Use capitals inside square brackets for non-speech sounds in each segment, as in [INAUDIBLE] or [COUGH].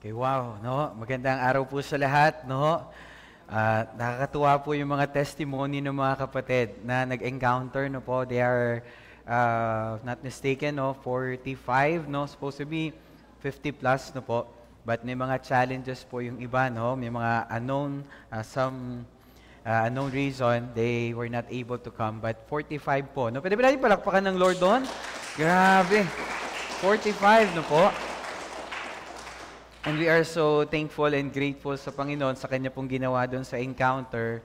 Okay, wow, no? Magandang araw po sa lahat, no? Uh, nakakatuwa po yung mga testimony ng mga kapatid na nag-encounter, no po. They are, uh, not mistaken, no? 45, no? Supposed to be 50 plus, no po. But may mga challenges po yung iba, no? May mga unknown, uh, some uh, unknown reason, they were not able to come. But 45 po, no? Pwede ba natin palakpakan ng Lord doon? Grabe! 45, no po? And we are so thankful and grateful sa Panginoon sa Kanya pong ginawa doon sa encounter.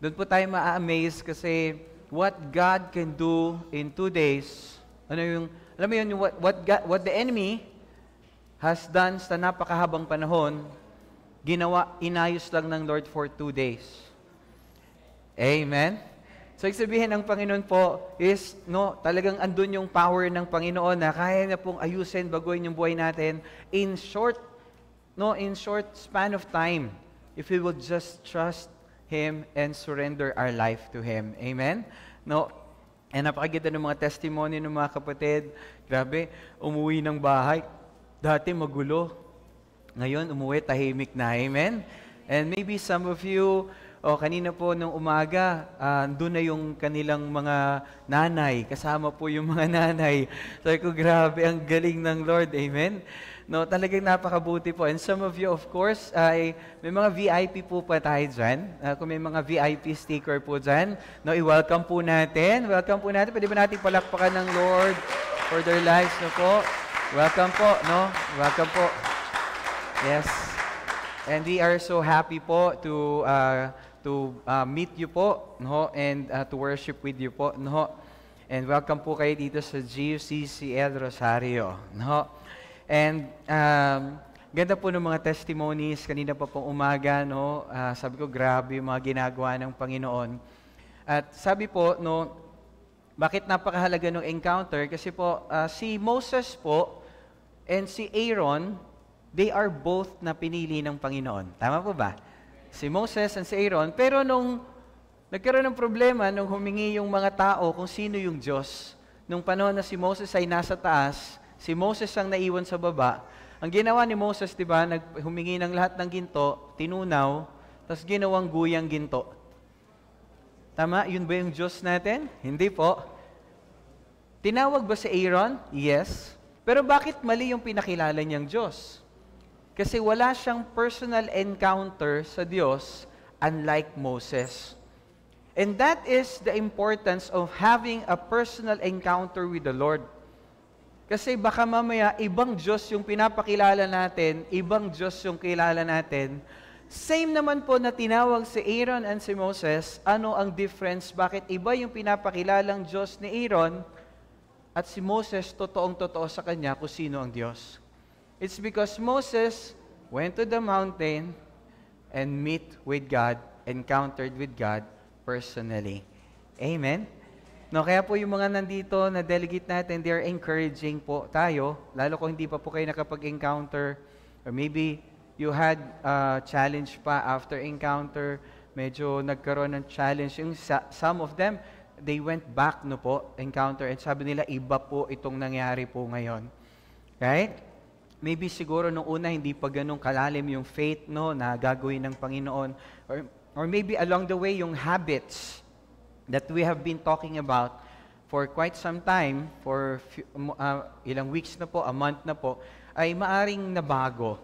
Doon po tayo ma-amaze kasi what God can do in two days, ano yung, alam mo yun, what, what, God, what the enemy has done sa napakahabang panahon, ginawa, inayos lang ng Lord for two days. Amen? So, ibig sabihin ng Panginoon po is, no, talagang andun yung power ng Panginoon na kaya na pong ayusin, baguhin yung buhay natin in short No, in short span of time, if we would just trust Him and surrender our life to Him. Amen? No, and eh, napakaganda ng mga testimony ng mga kapatid. Grabe, umuwi ng bahay. Dati magulo. Ngayon, umuwi, tahimik na. Amen? And maybe some of you, o oh, kanina po nung umaga, uh, ah, doon na yung kanilang mga nanay. Kasama po yung mga [LAUGHS] nanay. Sabi ko, grabe, ang galing ng Lord. Amen? No, talagang napakabuti po. And some of you, of course, ay may mga VIP po pa tayo dyan. Uh, kung may mga VIP sticker po dyan, no, i-welcome po natin. Welcome po natin. Pwede ba natin palakpakan ng Lord for their lives, no po? Welcome po, no? Welcome po. Yes. And we are so happy po to uh, to uh, meet you po, no? And uh, to worship with you po, no? And welcome po kayo dito sa GUCCL Rosario, no? And um, ganda po ng mga testimonies kanina pa pong umaga, no? Uh, sabi ko, grabe yung mga ginagawa ng Panginoon. At sabi po, no, bakit napakahalaga ng encounter? Kasi po, uh, si Moses po and si Aaron, they are both na pinili ng Panginoon. Tama po ba? Si Moses and si Aaron. Pero nung nagkaroon ng problema, nung humingi yung mga tao kung sino yung Diyos, nung panahon na si Moses ay nasa taas, Si Moses ang naiwan sa baba. Ang ginawa ni Moses, di ba, humingi ng lahat ng ginto, tinunaw, tapos ginawang guyang ginto. Tama? Yun ba yung Diyos natin? Hindi po. Tinawag ba si Aaron? Yes. Pero bakit mali yung pinakilala niyang Diyos? Kasi wala siyang personal encounter sa Diyos unlike Moses. And that is the importance of having a personal encounter with the Lord. Kasi baka mamaya ibang Diyos yung pinapakilala natin, ibang Diyos yung kilala natin. Same naman po na tinawag si Aaron and si Moses, ano ang difference? Bakit iba yung pinapakilalang Diyos ni Aaron at si Moses totoong-totoo sa kanya kung sino ang Diyos? It's because Moses went to the mountain and meet with God, encountered with God personally. Amen? No, kaya po yung mga nandito na delegate natin, they are encouraging po tayo, lalo kung hindi pa po kayo nakapag-encounter, or maybe you had uh, challenge pa after encounter, medyo nagkaroon ng challenge. Yung sa- some of them, they went back no po, encounter, and sabi nila, iba po itong nangyari po ngayon. Right? Maybe siguro nung una, hindi pa ganun kalalim yung faith no, na gagawin ng Panginoon. Or, or maybe along the way, yung habits that we have been talking about for quite some time, for um, uh, ilang weeks na po, a month na po, ay maaring nabago.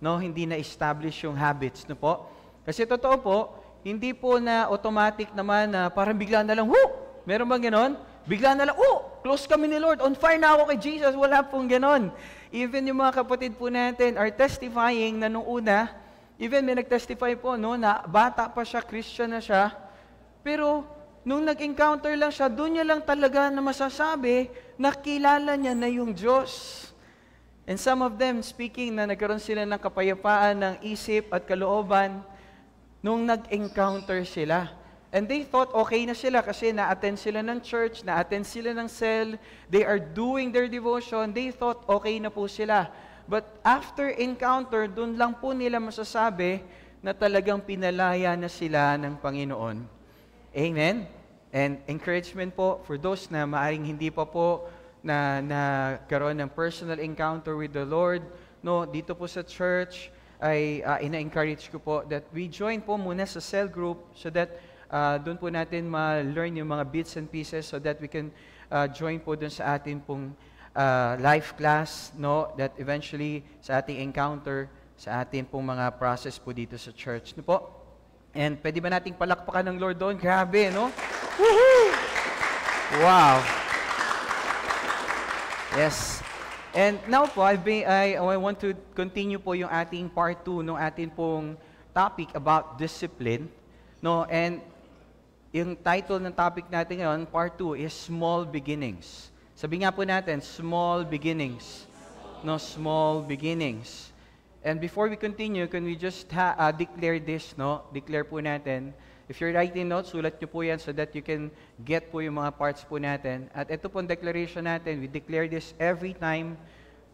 No? Hindi na-establish yung habits na po. Kasi totoo po, hindi po na automatic naman na parang bigla na lang, whoo! Meron bang ganon? Bigla na lang, oh, close kami ni Lord. On fire na ako kay Jesus. Wala pong ganon. Even yung mga kapatid po natin are testifying na nung una, even may nagtestify po, no, na bata pa siya, Christian na siya, pero nung nag-encounter lang siya, doon niya lang talaga na masasabi na kilala niya na yung Diyos. And some of them, speaking na nagkaroon sila ng kapayapaan ng isip at kalooban nung nag-encounter sila. And they thought okay na sila kasi na-attend sila ng church, na-attend sila ng cell, they are doing their devotion, they thought okay na po sila. But after encounter, doon lang po nila masasabi na talagang pinalaya na sila ng Panginoon. Amen? And encouragement po for those na maaring hindi pa po na nagkaroon ng personal encounter with the Lord, no, dito po sa church, ay uh, ina-encourage ko po that we join po muna sa cell group so that uh, doon po natin ma-learn yung mga bits and pieces so that we can uh, join po doon sa atin pong uh, life class, no, that eventually sa ating encounter, sa atin pong mga process po dito sa church. No po? And pwede ba nating palakpakan ng Lord doon? Grabe, no? Woohoo! Wow. Yes. And now po, I've been, I, I want to continue po yung ating part 2 ng no, ating pong topic about discipline. No, and yung title ng topic natin ngayon, part 2, is Small Beginnings. Sabi nga po natin, Small Beginnings. No, Small Beginnings. And before we continue, can we just ha- uh, declare this, no? Declare po natin. If you're writing notes, sulat nyo po yan so that you can get po yung mga parts po natin. At ito po ang declaration natin. We declare this every time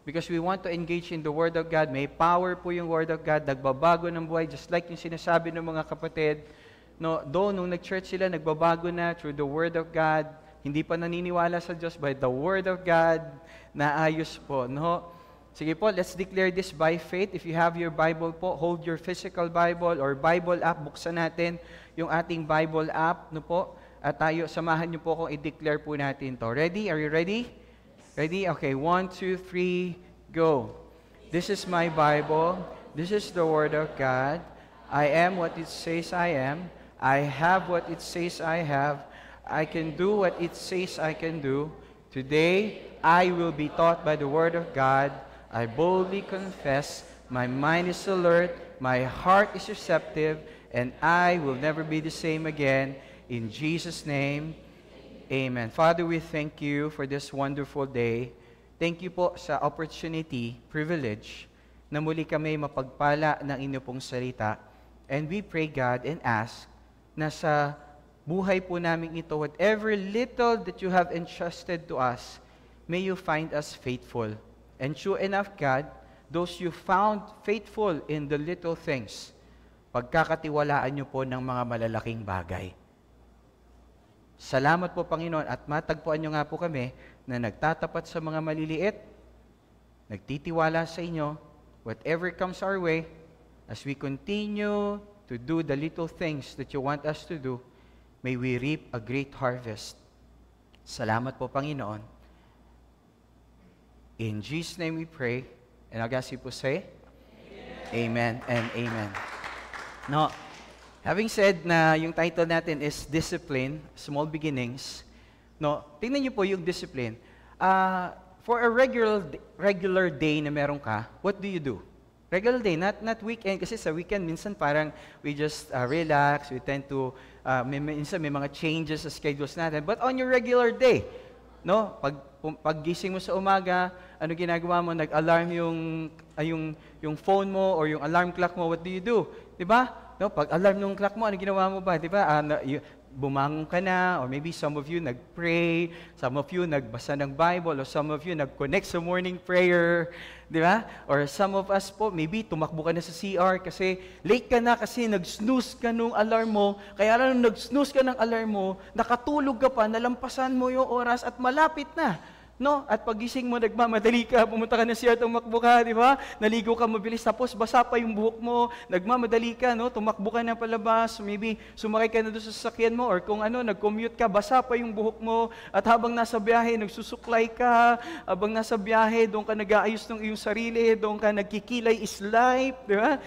because we want to engage in the Word of God. May power po yung Word of God. Nagbabago ng buhay. Just like yung sinasabi ng mga kapatid. No, though nung nag-church sila, nagbabago na through the Word of God. Hindi pa naniniwala sa Diyos by the Word of God. Naayos po. No? Sige po, let's declare this by faith. If you have your Bible po, hold your physical Bible or Bible app. Buksan natin yung ating Bible app. No po? At tayo, samahan niyo po kung i-declare po natin to. Ready? Are you ready? Ready? Okay, one, two, three, go. This is my Bible. This is the Word of God. I am what it says I am. I have what it says I have. I can do what it says I can do. Today, I will be taught by the Word of God. I boldly confess my mind is alert, my heart is receptive, and I will never be the same again. In Jesus' name, amen. Father, we thank you for this wonderful day. Thank you po sa opportunity, privilege, na muli kami mapagpala ng inyong pong salita. And we pray, God, and ask na sa buhay po namin ito, whatever little that you have entrusted to us, may you find us faithful. And sure enough, God, those you found faithful in the little things, pagkakatiwalaan niyo po ng mga malalaking bagay. Salamat po, Panginoon, at matagpuan niyo nga po kami na nagtatapat sa mga maliliit, nagtitiwala sa inyo, whatever comes our way, as we continue to do the little things that you want us to do, may we reap a great harvest. Salamat po, Panginoon. In Jesus' name we pray. And I guess people say, Amen, amen and amen. Now, having said na yung title natin is Discipline, Small Beginnings, no, tingnan niyo po yung discipline. Uh, for a regular, regular day na meron ka, what do you do? Regular day, not, not weekend. Kasi sa weekend, minsan parang we just uh, relax, we tend to, uh, may, minsan may mga changes sa schedules natin. But on your regular day, no? Pag paggising mo sa umaga, ano ginagawa mo? Nag-alarm yung ay yung yung phone mo or yung alarm clock mo. What do you do? 'Di ba? No, pag alarm ng clock mo, ano ginawa mo ba? 'Di ba? Uh, bumangon ka na, or maybe some of you nag-pray, some of you nagbasa ng Bible, or some of you nag-connect sa morning prayer, di ba? Or some of us po, maybe tumakbo ka na sa CR kasi late ka na kasi nag-snooze ka nung alarm mo, kaya lang nung nag-snooze ka ng alarm mo, nakatulog ka pa, nalampasan mo yung oras at malapit na. No? At pagising mo, nagmamadali ka, pumunta ka na siya, tumakbo ka, di ba? Naligo ka mabilis, tapos basa pa yung buhok mo, nagmamadali ka, no? Tumakbo ka na palabas, maybe sumakay ka na doon sa sasakyan mo, or kung ano, nag-commute ka, basa pa yung buhok mo, at habang nasa biyahe, nagsusuklay ka, habang nasa biyahe, doon ka nag-aayos ng iyong sarili, doon ka nagkikilay is life, di ba?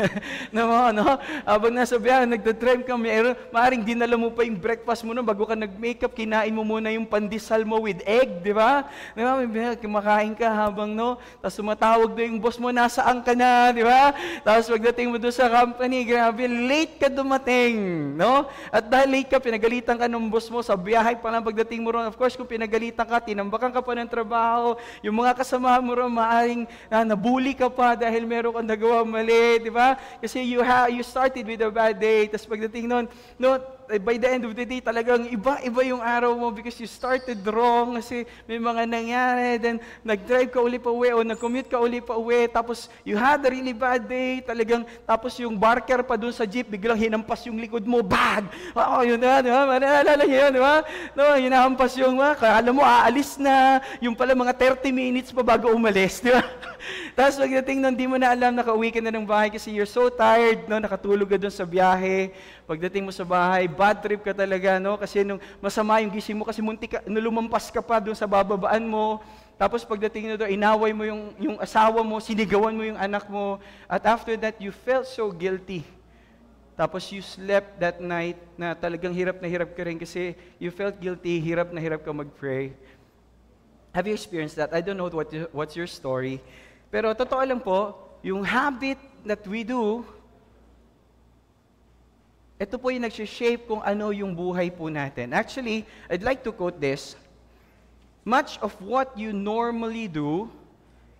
[LAUGHS] no, no? Habang nasa biyahe, nagdadrive ka, mayroon, er, maaring dinala mo pa yung breakfast mo no? bago ka nag-makeup, kinain mo muna yung pandesal mo with egg, di ba? ba? Di ba? Kumakain ka habang no, tapos sumatawag doon yung boss mo, nasaan ka na, di ba? Tapos pagdating mo doon sa company, grabe, late ka dumating, no? At dahil late ka, pinagalitan ka ng boss mo sa biyahe pa lang pagdating mo ron. Of course, kung pinagalitan ka, tinambakan ka pa ng trabaho, yung mga kasama mo ron, maaaring na, nabully ka pa dahil meron kang nagawa mali, di ba? Kasi you, ha- you started with a bad day, tapos pagdating noon, no, eh, by the end of the day, talagang iba-iba yung araw mo because you started wrong kasi may mga nangyari, then nag-drive ka uli pa uwi o nag-commute ka uli pa uwi, tapos you had a really bad day, talagang tapos yung barker pa dun sa jeep, biglang hinampas yung likod mo, bag! Oo, oh, yun na, di ba? Manaalala niyo yun, di ba? No, hinampas yung, ma, ah, kala mo aalis na, yung pala mga 30 minutes pa bago umalis, di ba? [LAUGHS] [LAUGHS] Tapos pagdating nun, di mo na alam, nakauwi ka na ng bahay kasi you're so tired, no? nakatulog ka dun sa biyahe. Pagdating mo sa bahay, bad trip ka talaga, no? kasi nung masama yung gising mo kasi muntik ka, nulumampas ka pa dun sa bababaan mo. Tapos pagdating na doon, inaway mo yung, yung asawa mo, sinigawan mo yung anak mo. At after that, you felt so guilty. Tapos you slept that night na talagang hirap na hirap ka rin kasi you felt guilty, hirap na hirap ka mag-pray. Have you experienced that? I don't know what what's your story. Pero totoo lang po, yung habit that we do, ito po yung nagsishape kung ano yung buhay po natin. Actually, I'd like to quote this. Much of what you normally do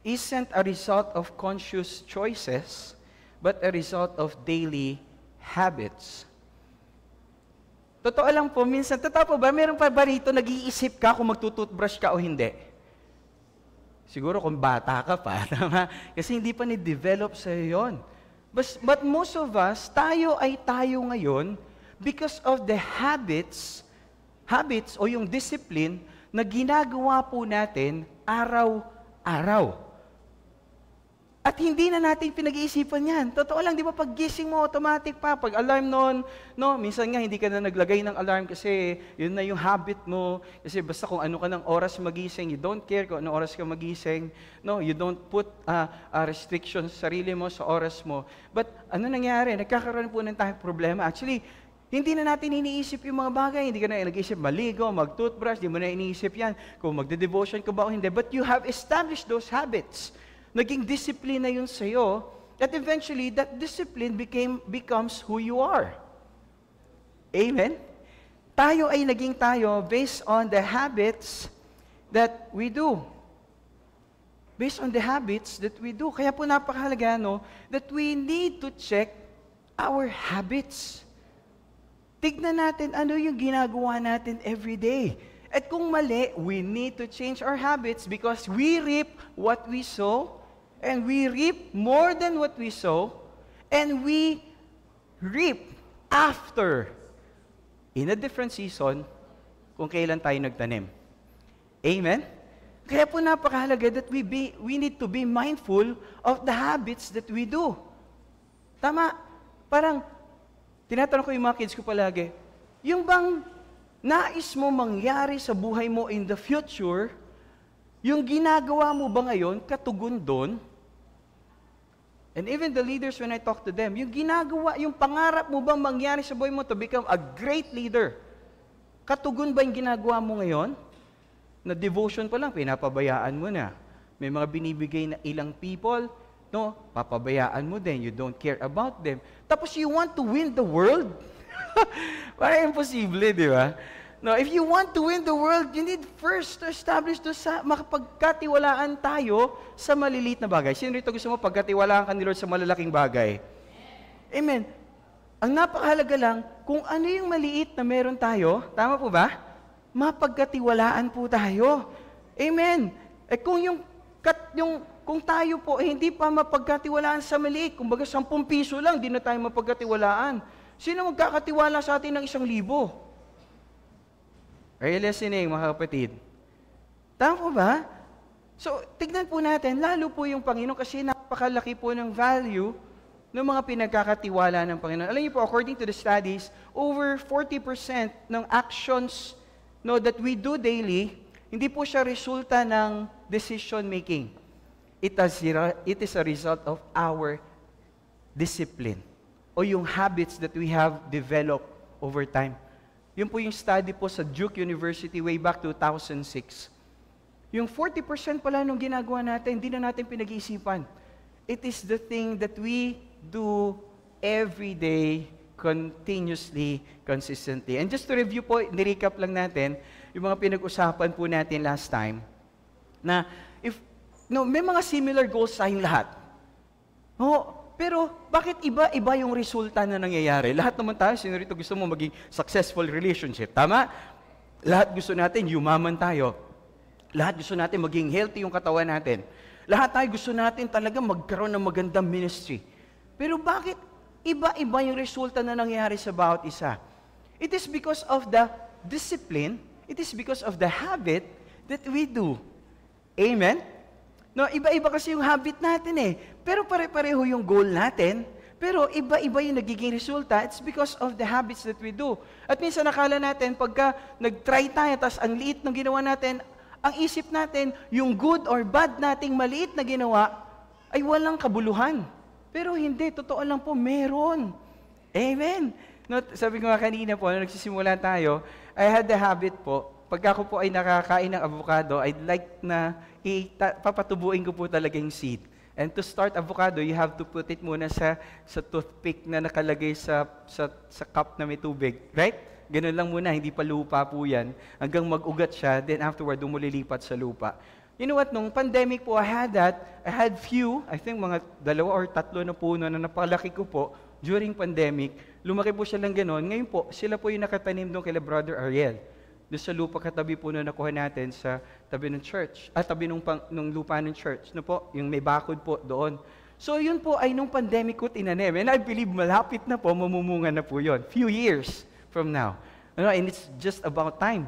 isn't a result of conscious choices, but a result of daily habits. Totoo lang po, minsan, totoo po ba, meron pa ba rito nag-iisip ka kung magtututbrush ka o hindi? Siguro kung bata ka pa, [LAUGHS] tama? Kasi hindi pa ni-develop sa yon. But, but most of us, tayo ay tayo ngayon because of the habits, habits o yung discipline na ginagawa po natin araw-araw. At hindi na natin pinag-iisipan yan. Totoo lang, di ba, pag gising mo, automatic pa. Pag alarm noon, no, minsan nga hindi ka na naglagay ng alarm kasi yun na yung habit mo. Kasi basta kung ano ka ng oras magising, you don't care kung ano oras ka magising. No, you don't put uh, ah, uh, ah, restrictions sa sarili mo, sa oras mo. But ano nangyari? Nagkakaroon po ng tayong problema. Actually, hindi na natin iniisip yung mga bagay. Hindi ka na nag-iisip maligo, mag-toothbrush, hindi mo na iniisip yan. Kung magde-devotion ka ba o hindi. But you have established those habits naging disiplina yun sa'yo, that eventually that discipline became, becomes who you are. Amen? Tayo ay naging tayo based on the habits that we do. Based on the habits that we do. Kaya po napakahalaga, no, that we need to check our habits. Tignan natin ano yung ginagawa natin every day. At kung mali, we need to change our habits because we reap what we sow and we reap more than what we sow, and we reap after in a different season kung kailan tayo nagtanim. Amen? Kaya po napakahalaga that we, be, we need to be mindful of the habits that we do. Tama? Parang, tinatanong ko yung mga kids ko palagi, yung bang nais mo mangyari sa buhay mo in the future, yung ginagawa mo ba ngayon, katugon doon, And even the leaders, when I talk to them, yung ginagawa, yung pangarap mo ba mangyari sa buhay mo to become a great leader? Katugon ba yung ginagawa mo ngayon? Na devotion pa lang, pinapabayaan mo na. May mga binibigay na ilang people, no? Papabayaan mo din, you don't care about them. Tapos you want to win the world? [LAUGHS] Para imposible, di ba? No, if you want to win the world, you need first to establish to sa makapagkatiwalaan tayo sa maliliit na bagay. Sino rito gusto mo pagkatiwalaan ka ni Lord sa malalaking bagay? Amen. Ang napakahalaga lang, kung ano yung maliit na meron tayo, tama po ba? Mapagkatiwalaan po tayo. Amen. Eh kung yung, kat, yung kung tayo po eh, hindi pa mapagkatiwalaan sa maliit, kumbaga 10 piso lang, di na tayo mapagkatiwalaan. Sino magkakatiwala sa atin ng isang libo? Are you listening, eh, mga kapatid? Tama ko ba? So, tignan po natin, lalo po yung Panginoon kasi napakalaki po ng value ng mga pinagkakatiwala ng Panginoon. Alam niyo po, according to the studies, over 40% ng actions no, that we do daily, hindi po siya resulta ng decision making. It, has, it is a result of our discipline o yung habits that we have developed over time. Yun po yung study po sa Duke University way back 2006. Yung 40% pala nung ginagawa natin, hindi na natin pinag-iisipan. It is the thing that we do every day, continuously, consistently. And just to review po, nirecap lang natin, yung mga pinag-usapan po natin last time, na if, no, may mga similar goals tayong lahat. No, pero bakit iba-iba yung resulta na nangyayari? Lahat naman tayo, sinurito, gusto mo maging successful relationship, tama? Lahat gusto natin, yumaman tayo. Lahat gusto natin maging healthy yung katawan natin. Lahat tayo gusto natin talaga magkaroon ng magandang ministry. Pero bakit iba-iba yung resulta na nangyayari sa bawat isa? It is because of the discipline, it is because of the habit that we do. Amen? No, iba-iba kasi yung habit natin eh. Pero pare-pareho yung goal natin. Pero iba-iba yung nagiging resulta. It's because of the habits that we do. At minsan nakala natin, pagka nag-try tayo, tas ang liit ng ginawa natin, ang isip natin, yung good or bad nating maliit na ginawa, ay walang kabuluhan. Pero hindi, totoo lang po, meron. Amen. No, sabi ko nga kanina po, nung nagsisimula tayo, I had the habit po pag ako po ay nakakain ng avocado, I'd like na ita- papatubuin ko po talaga yung seed. And to start avocado, you have to put it muna sa, sa toothpick na nakalagay sa, sa, sa cup na may tubig. Right? Ganun lang muna, hindi pa lupa po yan. Hanggang mag-ugat siya, then afterward, dumulilipat sa lupa. You know what, nung pandemic po, I had that. I had few, I think mga dalawa or tatlo na puno na napalaki ko po during pandemic. Lumaki po siya lang ganun. Ngayon po, sila po yung nakatanim doon kay Brother Ariel doon sa lupa katabi po na nakuha natin sa tabi ng church, at ah, tabi ng, pang, ng lupa ng church, no po, yung may bakod po doon. So yun po ay nung pandemic ko tinanim, and I believe malapit na po, mamumunga na po yun, few years from now. Ano, and it's just about time.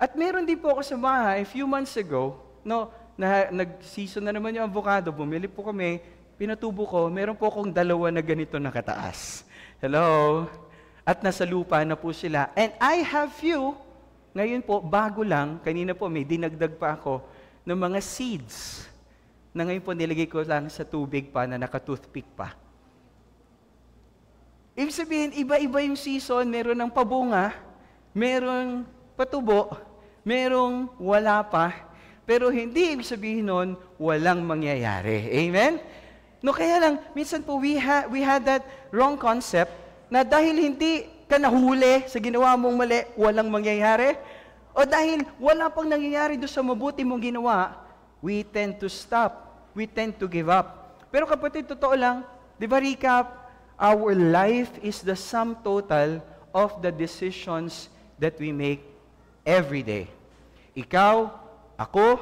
At meron din po ako sa bahay, a few months ago, no, na, nag-season na naman yung avocado, bumili po kami, pinatubo ko, meron po akong dalawa na ganito na kataas. Hello? At nasa lupa na po sila. And I have few ngayon po, bago lang, kanina po may dinagdag pa ako ng mga seeds na ngayon po nilagay ko lang sa tubig pa na naka-toothpick pa. Ibig sabihin, iba-iba yung season, meron ng pabunga, meron patubo, merong wala pa, pero hindi ibig sabihin nun, walang mangyayari. Amen? No, kaya lang, minsan po we, ha- we had that wrong concept na dahil hindi ka nahuli sa ginawa mong mali, walang mangyayari. O dahil wala pang nangyayari doon sa mabuti mong ginawa, we tend to stop. We tend to give up. Pero kapatid, totoo lang, di ba recap, our life is the sum total of the decisions that we make every day. Ikaw, ako,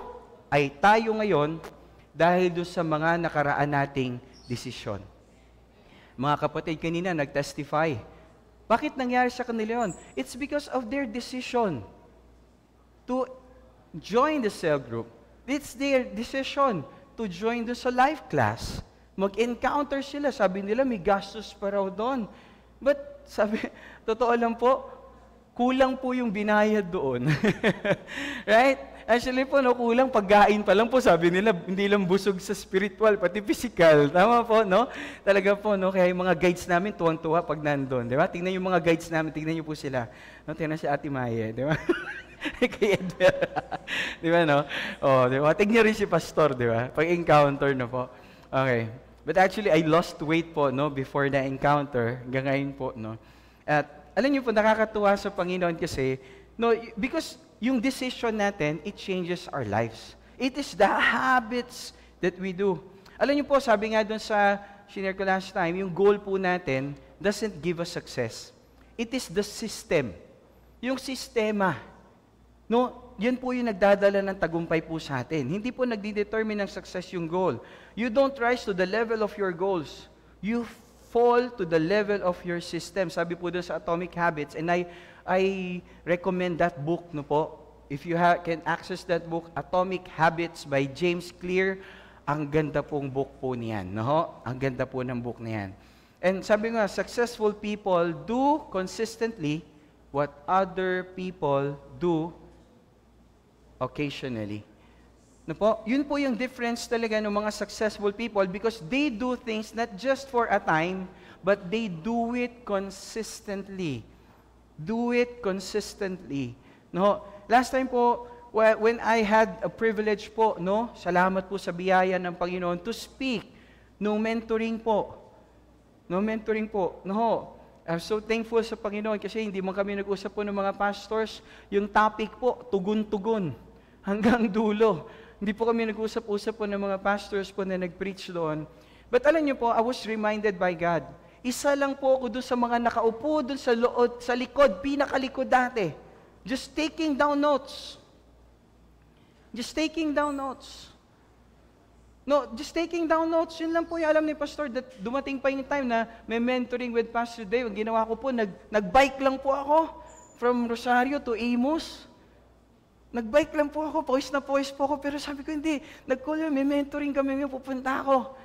ay tayo ngayon dahil doon sa mga nakaraan nating desisyon. Mga kapatid, kanina nagtestify bakit nangyari sa kanila yun? It's because of their decision to join the cell group. It's their decision to join the sa life class. Mag-encounter sila. Sabi nila, may gastos pa raw doon. But, sabi, [LAUGHS] totoo lang po, kulang po yung binayad doon. [LAUGHS] right? Actually po, no, kulang pagkain pa lang po, sabi nila, hindi lang busog sa spiritual, pati physical. Tama po, no? Talaga po, no? Kaya yung mga guides namin, tuwang-tuwa pag nandun, di ba? Tingnan yung mga guides namin, tingnan nyo po sila. No, tingnan si Ate Maya, di ba? [LAUGHS] Kay Edmer. [LAUGHS] di ba, no? Oh, di ba? Tingnan rin si Pastor, di ba? Pag encounter no po. Okay. But actually, I lost weight po, no, before the encounter. Hanggang ngayon po, no. At alam niyo po, nakakatuwa sa Panginoon kasi, no, because yung decision natin, it changes our lives. It is the habits that we do. Alam niyo po, sabi nga doon sa shinare ko last time, yung goal po natin doesn't give us success. It is the system. Yung sistema. No, yan po yung nagdadala ng tagumpay po sa atin. Hindi po nagdidetermine ng success yung goal. You don't rise to the level of your goals. You fall to the level of your system. Sabi po doon sa Atomic Habits, and I I recommend that book, no po. If you ha- can access that book, Atomic Habits by James Clear, ang ganda pong book po niyan. No? Ang ganda po ng book niyan. And sabi nga, successful people do consistently what other people do occasionally. No po? Yun po yung difference talaga ng mga successful people because they do things not just for a time, but they do it consistently. Do it consistently. No? Last time po, when I had a privilege po, no? Salamat po sa biyaya ng Panginoon to speak no mentoring po. No mentoring po. No. I'm so thankful sa Panginoon kasi hindi man kami nag-usap po ng mga pastors. Yung topic po, tugon-tugon hanggang [LAUGHS] dulo. Hindi po kami nag-usap-usap po ng mga pastors po na nag-preach doon. But alam niyo po, I was reminded by God isa lang po ako doon sa mga nakaupo, doon sa loob, sa likod, pinakalikod dati. Just taking down notes. Just taking down notes. No, just taking down notes, yun lang po yung alam ni Pastor that dumating pa yung time na may mentoring with Pastor Dave. Ang ginawa ko po, nag, nagbike lang po ako from Rosario to Amos. Nagbike lang po ako, pawis na pawis po ako, pero sabi ko, hindi, nag-call may mentoring kami ngayon, pupunta ako.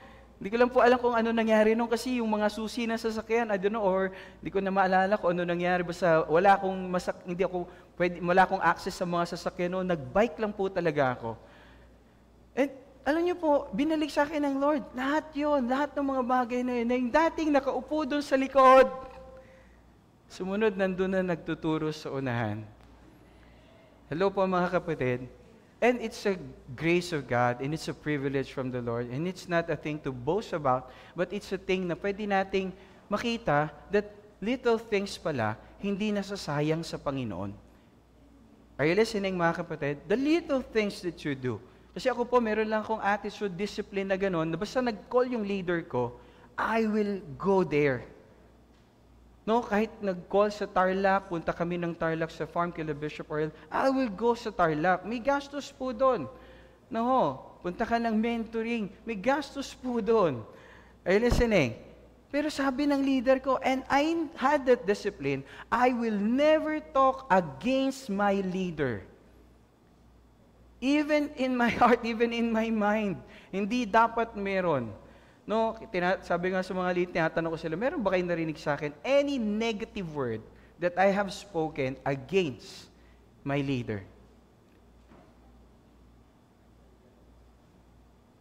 Hindi ko lang po alam kung ano nangyari nung kasi yung mga susi na sasakyan, I don't know, or hindi ko na maalala kung ano nangyari. Basta wala akong, masak hindi ako, pwede, wala akong access sa mga sasakyan noon. Nagbike lang po talaga ako. And alam niyo po, binalik sa akin ng Lord. Lahat yon, lahat ng mga bagay na yun. Na yung dating nakaupo doon sa likod. Sumunod, nandun na nagtuturo sa unahan. Hello po mga kapatid. And it's a grace of God, and it's a privilege from the Lord, and it's not a thing to boast about, but it's a thing na pwede nating makita that little things pala, hindi nasasayang sa Panginoon. Are you listening, mga kapatid? The little things that you do. Kasi ako po, meron lang akong attitude, discipline na ganun, na basta nag-call yung leader ko, I will go there. No, kahit nag-call sa Tarlac, punta kami ng Tarlac sa farm kila Bishop Orel, I will go sa Tarlac. May gastos po doon. No, punta ka ng mentoring, may gastos po doon. Are you listening? Eh. Pero sabi ng leader ko, and I had that discipline, I will never talk against my leader. Even in my [LAUGHS] heart, even in my mind, hindi dapat meron. No, tina- sabi nga sa mga lead, tinatanong ko sila, meron ba kayong narinig sa akin any negative word that I have spoken against my leader?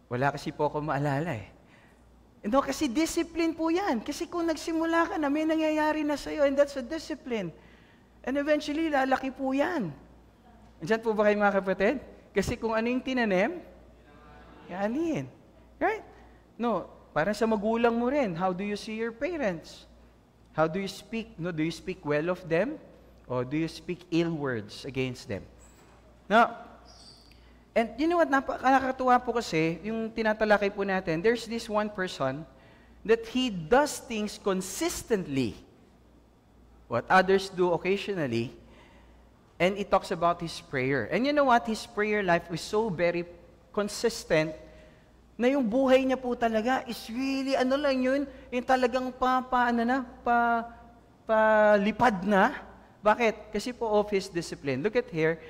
Wala kasi po ako maalala eh. No, kasi discipline po yan. Kasi kung nagsimula ka na, may nangyayari na sa'yo and that's a discipline. And eventually, lalaki po yan. Diyan po ba kayo mga kapatid? Kasi kung ano yung tinanim, yanin. Right? No, para sa magulang mo rin, how do you see your parents? How do you speak? No, do you speak well of them? Or do you speak ill words against them? No. And you know what, nakakatuwa po kasi, yung tinatalakay po natin, there's this one person that he does things consistently. What others do occasionally, and it talks about his prayer. And you know what? His prayer life was so very consistent na yung buhay niya po talaga is really, ano lang yun, yung talagang pa, pa ano na, pa, palipad na. Bakit? Kasi po of his discipline. Look at here,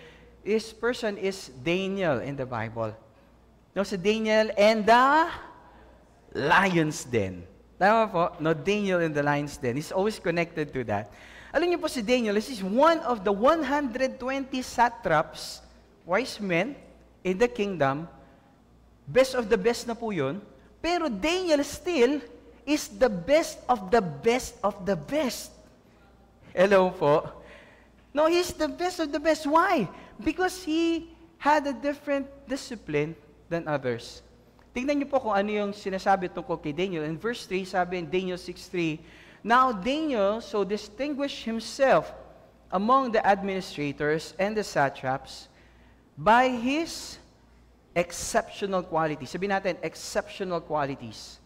this person is Daniel in the Bible. No, si Daniel and the lions den. Tama po? No, Daniel and the lions den. He's always connected to that. Alam niyo po si Daniel, this is one of the 120 satraps, wise men in the kingdom Best of the best na po yun. Pero Daniel still is the best of the best of the best. Hello po. No, he's the best of the best. Why? Because he had a different discipline than others. Tingnan niyo po kung ano yung sinasabi tungkol kay Daniel. In verse 3, sabi in Daniel 6.3, Now Daniel so distinguished himself among the administrators and the satraps by his Exceptional qualities. Sabi natin, exceptional qualities.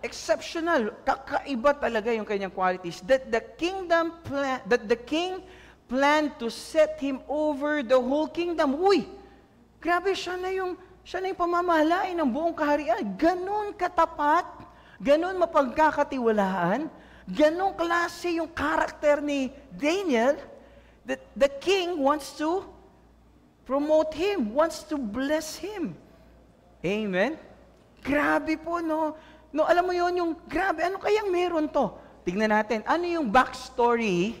Exceptional. Kakaiba talaga yung kanyang qualities. That the kingdom plan, that the king planned to set him over the whole kingdom. Uy! Grabe, siya na yung, siya na yung pamamahalain ng buong kaharian. Ganon katapat, ganon mapagkakatiwalaan, ganon klase yung karakter ni Daniel that the king wants to promote Him, wants to bless Him. Amen? Grabe po, no? No, alam mo yon yung grabe, ano kayang meron to? Tignan natin, ano yung backstory,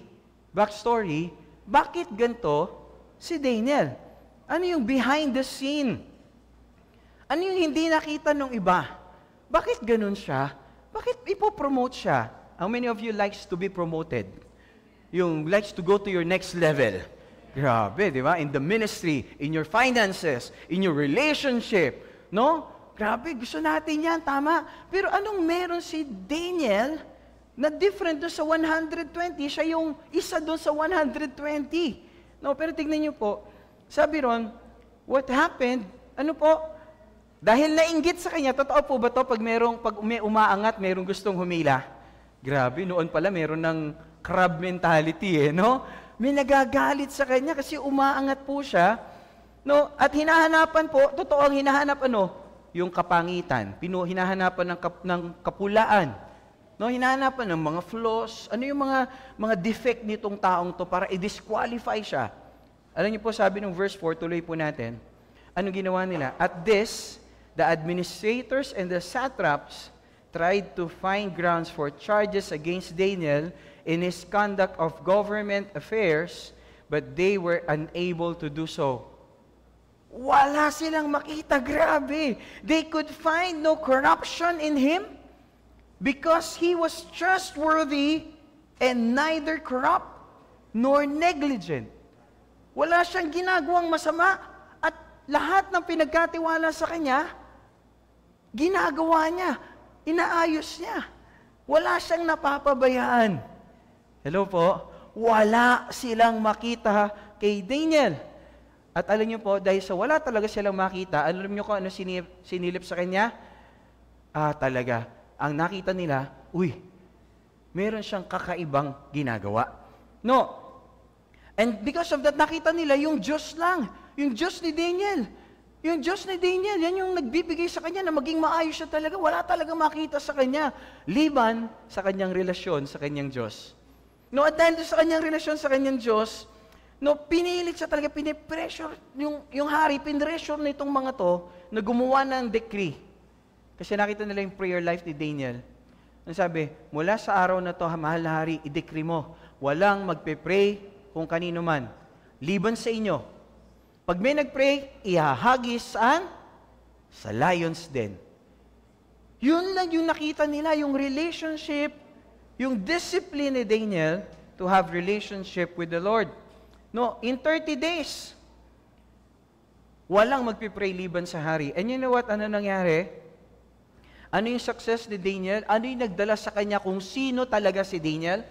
backstory, bakit ganto si Daniel? Ano yung behind the scene? Ano yung hindi nakita nung iba? Bakit ganun siya? Bakit ipopromote siya? How many of you likes to be promoted? Yung likes to go to your next level? Grabe, di ba? In the ministry, in your finances, in your relationship, no? Grabe, gusto natin yan, tama. Pero anong meron si Daniel na different doon sa 120? Siya yung isa doon sa 120. No, pero tignan niyo po, sabi ron, what happened? Ano po? Dahil nainggit sa kanya, totoo po ba to pag merong, pag umaangat, merong gustong humila? Grabe, noon pala meron ng crab mentality eh, no? may nagagalit sa kanya kasi umaangat po siya. No? At hinahanapan po, totoo ang hinahanap ano? Yung kapangitan. Pino, hinahanapan ng, kap, ng kapulaan. No, hinahanapan ng mga flaws. Ano yung mga, mga defect nitong taong to para i-disqualify siya. Alam niyo po, sabi ng verse 4, tuloy po natin. Ano ginawa nila? At this, the administrators and the satraps tried to find grounds for charges against Daniel in his conduct of government affairs, but they were unable to do so. Wala silang makita, grabe. They could find no corruption in him because he was trustworthy and neither corrupt nor negligent. Wala siyang ginagawang masama at lahat ng pinagkatiwala sa kanya, ginagawa niya, inaayos niya. Wala siyang napapabayaan. Hello po? Wala silang makita kay Daniel. At alam niyo po, dahil sa wala talaga silang makita, alam niyo ko ano sinilip, sinilip sa kanya? Ah, talaga. Ang nakita nila, uy, meron siyang kakaibang ginagawa. No. And because of that, nakita nila yung Diyos lang. Yung Diyos ni Daniel. Yung Diyos ni Daniel, yan yung nagbibigay sa kanya na maging maayos siya talaga. Wala talaga makita sa kanya. Liban sa kanyang relasyon sa kanyang Diyos. No, at dahil sa kanyang relasyon sa kanyang Diyos, no, pinilit siya talaga, pinipressure yung, yung hari, pinressure na itong mga to na gumawa ng decree. Kasi nakita nila yung prayer life ni Daniel. Ang sabi, mula sa araw na to, mahal na hari, i-decree mo, walang magpe-pray kung kanino man. Liban sa inyo. Pag may nag-pray, ihahagis saan? Sa lions den. Yun lang yung nakita nila, yung relationship yung discipline ni Daniel to have relationship with the Lord. No, in 30 days, walang magpipray liban sa hari. And you know what? Ano nangyari? Ano yung success ni Daniel? Ano yung nagdala sa kanya kung sino talaga si Daniel?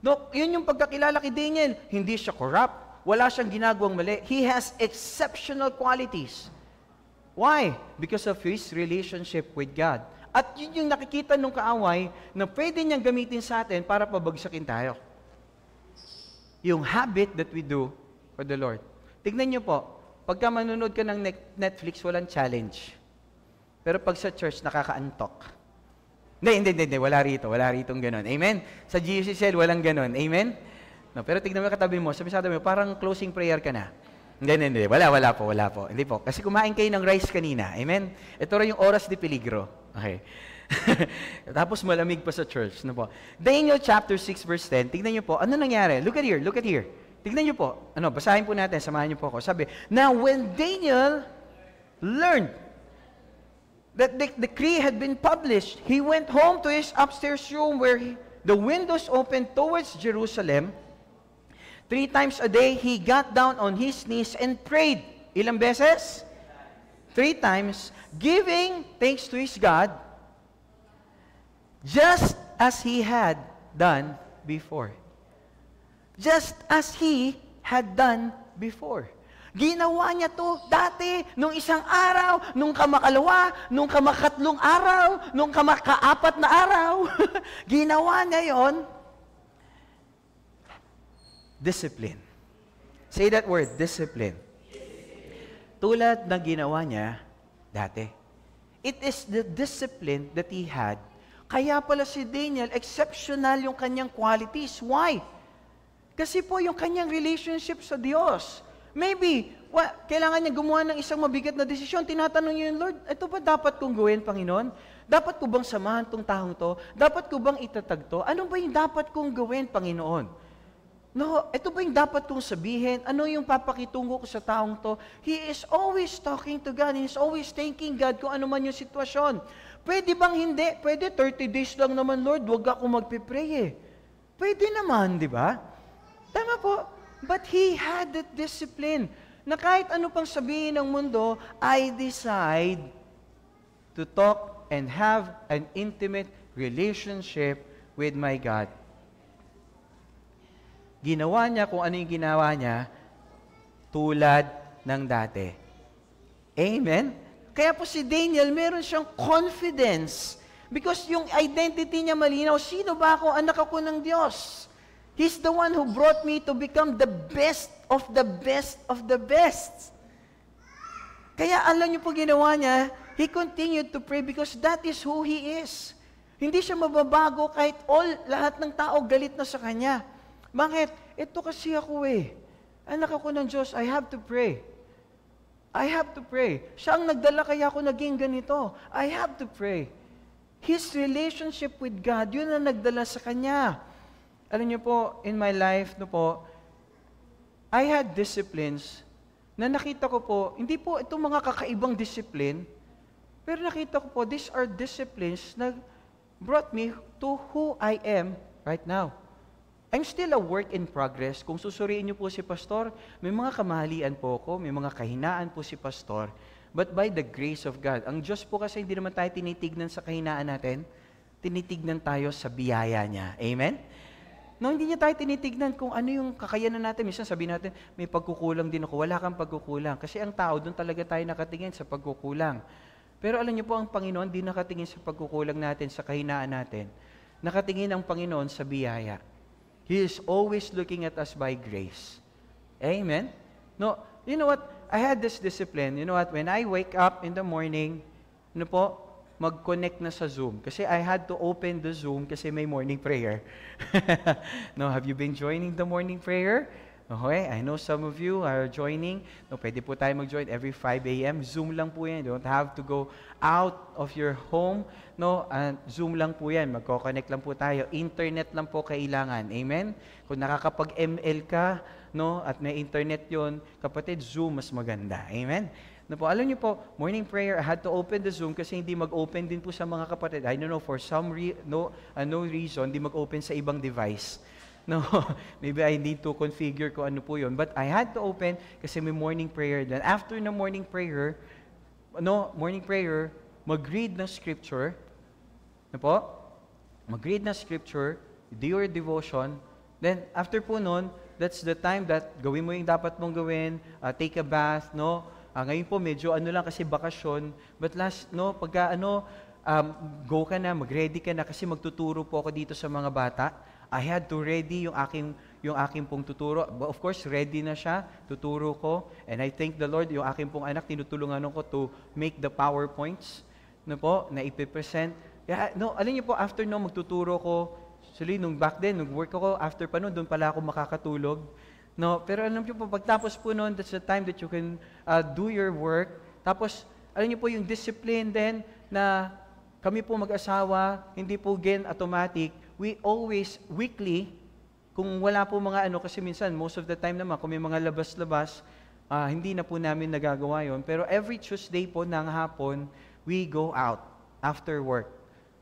No, yun yung pagkakilala kay Daniel. Hindi siya corrupt. Wala siyang ginagawang mali. He has exceptional qualities. Why? Because of his relationship with God. At yun yung nakikita ng kaaway na pwede niyang gamitin sa atin para pabagsakin tayo. Yung habit that we do for the Lord. Tignan niyo po, pagka manunod ka ng Netflix, walang challenge. Pero pag sa church, nakakaantok. Hindi, hindi, hindi, wala rito, wala rito ganun. Amen? Sa GCCL, walang ganun. Amen? No, pero tignan mo katabi mo, sabi sa mo, parang closing prayer ka na. Hindi, hindi, hindi. Wala, wala po, wala po. Hindi po. Kasi kumain kayo ng rice kanina. Amen? Ito rin yung oras de peligro. Okay. [LAUGHS] Tapos malamig pa sa church. Ano po? Daniel chapter 6 verse 10. Tingnan niyo po. Ano nangyari? Look at here. Look at here. Tingnan niyo po. Ano, basahin po natin. Samahan niyo po ako. Sabi, Now when Daniel learned that the decree had been published, he went home to his upstairs room where he, the windows opened towards Jerusalem Three times a day, he got down on his knees and prayed. Ilang beses? Three times. Giving thanks to his God, just as he had done before. Just as he had done before. Ginawa niya to dati, nung isang araw, nung kamakalawa, nung kamakatlong araw, nung kamakaapat na araw. [LAUGHS] Ginawa niya yon Discipline. Say that word, discipline. Tulad ng ginawa niya dati. It is the discipline that he had. Kaya pala si Daniel, exceptional yung kanyang qualities. Why? Kasi po yung kanyang relationship sa Diyos. Maybe, wa, kailangan niya gumawa ng isang mabigat na desisyon. Tinatanong niya yung Lord, ito ba dapat kong gawin, Panginoon? Dapat ko bang samahan tong taong to? Dapat ko bang itatag to? Ano ba yung dapat kong gawin, Panginoon? No, ito ba yung dapat kong sabihin? Ano yung papakitungo ko sa taong to? He is always talking to God. He is always thanking God kung ano man yung sitwasyon. Pwede bang hindi? Pwede 30 days lang naman, Lord, huwag ako magpipray eh. Pwede naman, di ba? Tama po. But he had that discipline na kahit ano pang sabihin ng mundo, I decide to talk and have an intimate relationship with my God. Ginawa niya kung ano yung ginawa niya tulad ng dati. Amen? Kaya po si Daniel, meron siyang confidence because yung identity niya malinaw, sino ba ako? Anak ako ng Diyos. He's the one who brought me to become the best of the best of the best. Kaya alam niyo po ginawa niya, he continued to pray because that is who he is. Hindi siya mababago kahit all, lahat ng tao galit na sa kanya. Bakit? Ito kasi ako eh. Anak ako ng Diyos, I have to pray. I have to pray. Siya ang nagdala kaya ako naging ganito. I have to pray. His relationship with God, yun ang nagdala sa kanya. Alam niyo po, in my life no po, I had disciplines na nakita ko po, hindi po itong mga kakaibang discipline, pero nakita ko po, these are disciplines na brought me to who I am right now. I'm still a work in progress. Kung susuriin niyo po si pastor, may mga kamahalian po ako, may mga kahinaan po si pastor. But by the grace of God, ang Diyos po kasi hindi naman tayo tinitignan sa kahinaan natin, tinitignan tayo sa biyaya niya. Amen? No, hindi niya tayo tinitignan kung ano yung kakayanan natin. Minsan sabi natin, may pagkukulang din ako. Wala kang pagkukulang. Kasi ang tao, doon talaga tayo nakatingin sa pagkukulang. Pero alam niyo po, ang Panginoon, di nakatingin sa pagkukulang natin, sa kahinaan natin. Nakatingin ang Panginoon sa biyaya. He is always looking at us by grace. Amen? No, you know what? I had this discipline. You know what? When I wake up in the morning, ano po, mag-connect na sa Zoom. Kasi I had to open the Zoom kasi may morning prayer. [LAUGHS] no, have you been joining the morning prayer? Okay? I know some of you are joining. No, pwede po tayo mag-join every 5 a.m. Zoom lang po yan. You don't have to go out of your home. No, and ah, Zoom lang po yan. Magko-connect lang po tayo. Internet lang po kailangan. Amen? Kung nakakapag-ML ka, no, at may internet yon kapatid, Zoom mas maganda. Amen? No po, alam niyo po, morning prayer, I had to open the Zoom kasi hindi mag-open din po sa mga kapatid. I don't know, for some re- no, uh, no reason, hindi mag-open sa ibang device. No, [LAUGHS] maybe I need to configure ko ano po yun. But I had to open kasi may morning prayer din. After na morning prayer, no, morning prayer, mag-read na scripture. Ano po? Mag-read na scripture, do your devotion. Then, after po nun, that's the time that gawin mo yung dapat mong gawin, uh, take a bath, no? Uh, ngayon po medyo ano lang kasi bakasyon, but last, no, pagka ano, um, go ka na, mag-ready ka na kasi magtuturo po ako dito sa mga bata I had to ready yung aking yung aking pong tuturo. But of course, ready na siya, tuturo ko. And I thank the Lord, yung aking pong anak, tinutulungan ko to make the PowerPoints no po, na ipipresent. Kaya, no, alin niyo po, after no, magtuturo ko, actually, nung back then, nung work ako, after pa noon, doon pala ako makakatulog. No, pero alam niyo po, pagtapos po noon, that's the time that you can uh, do your work. Tapos, alam niyo po, yung discipline then na kami po mag-asawa, hindi po gen automatic, we always, weekly, kung wala po mga ano, kasi minsan, most of the time naman, kung may mga labas-labas, uh, hindi na po namin nagagawa yon Pero every Tuesday po ng hapon, we go out after work.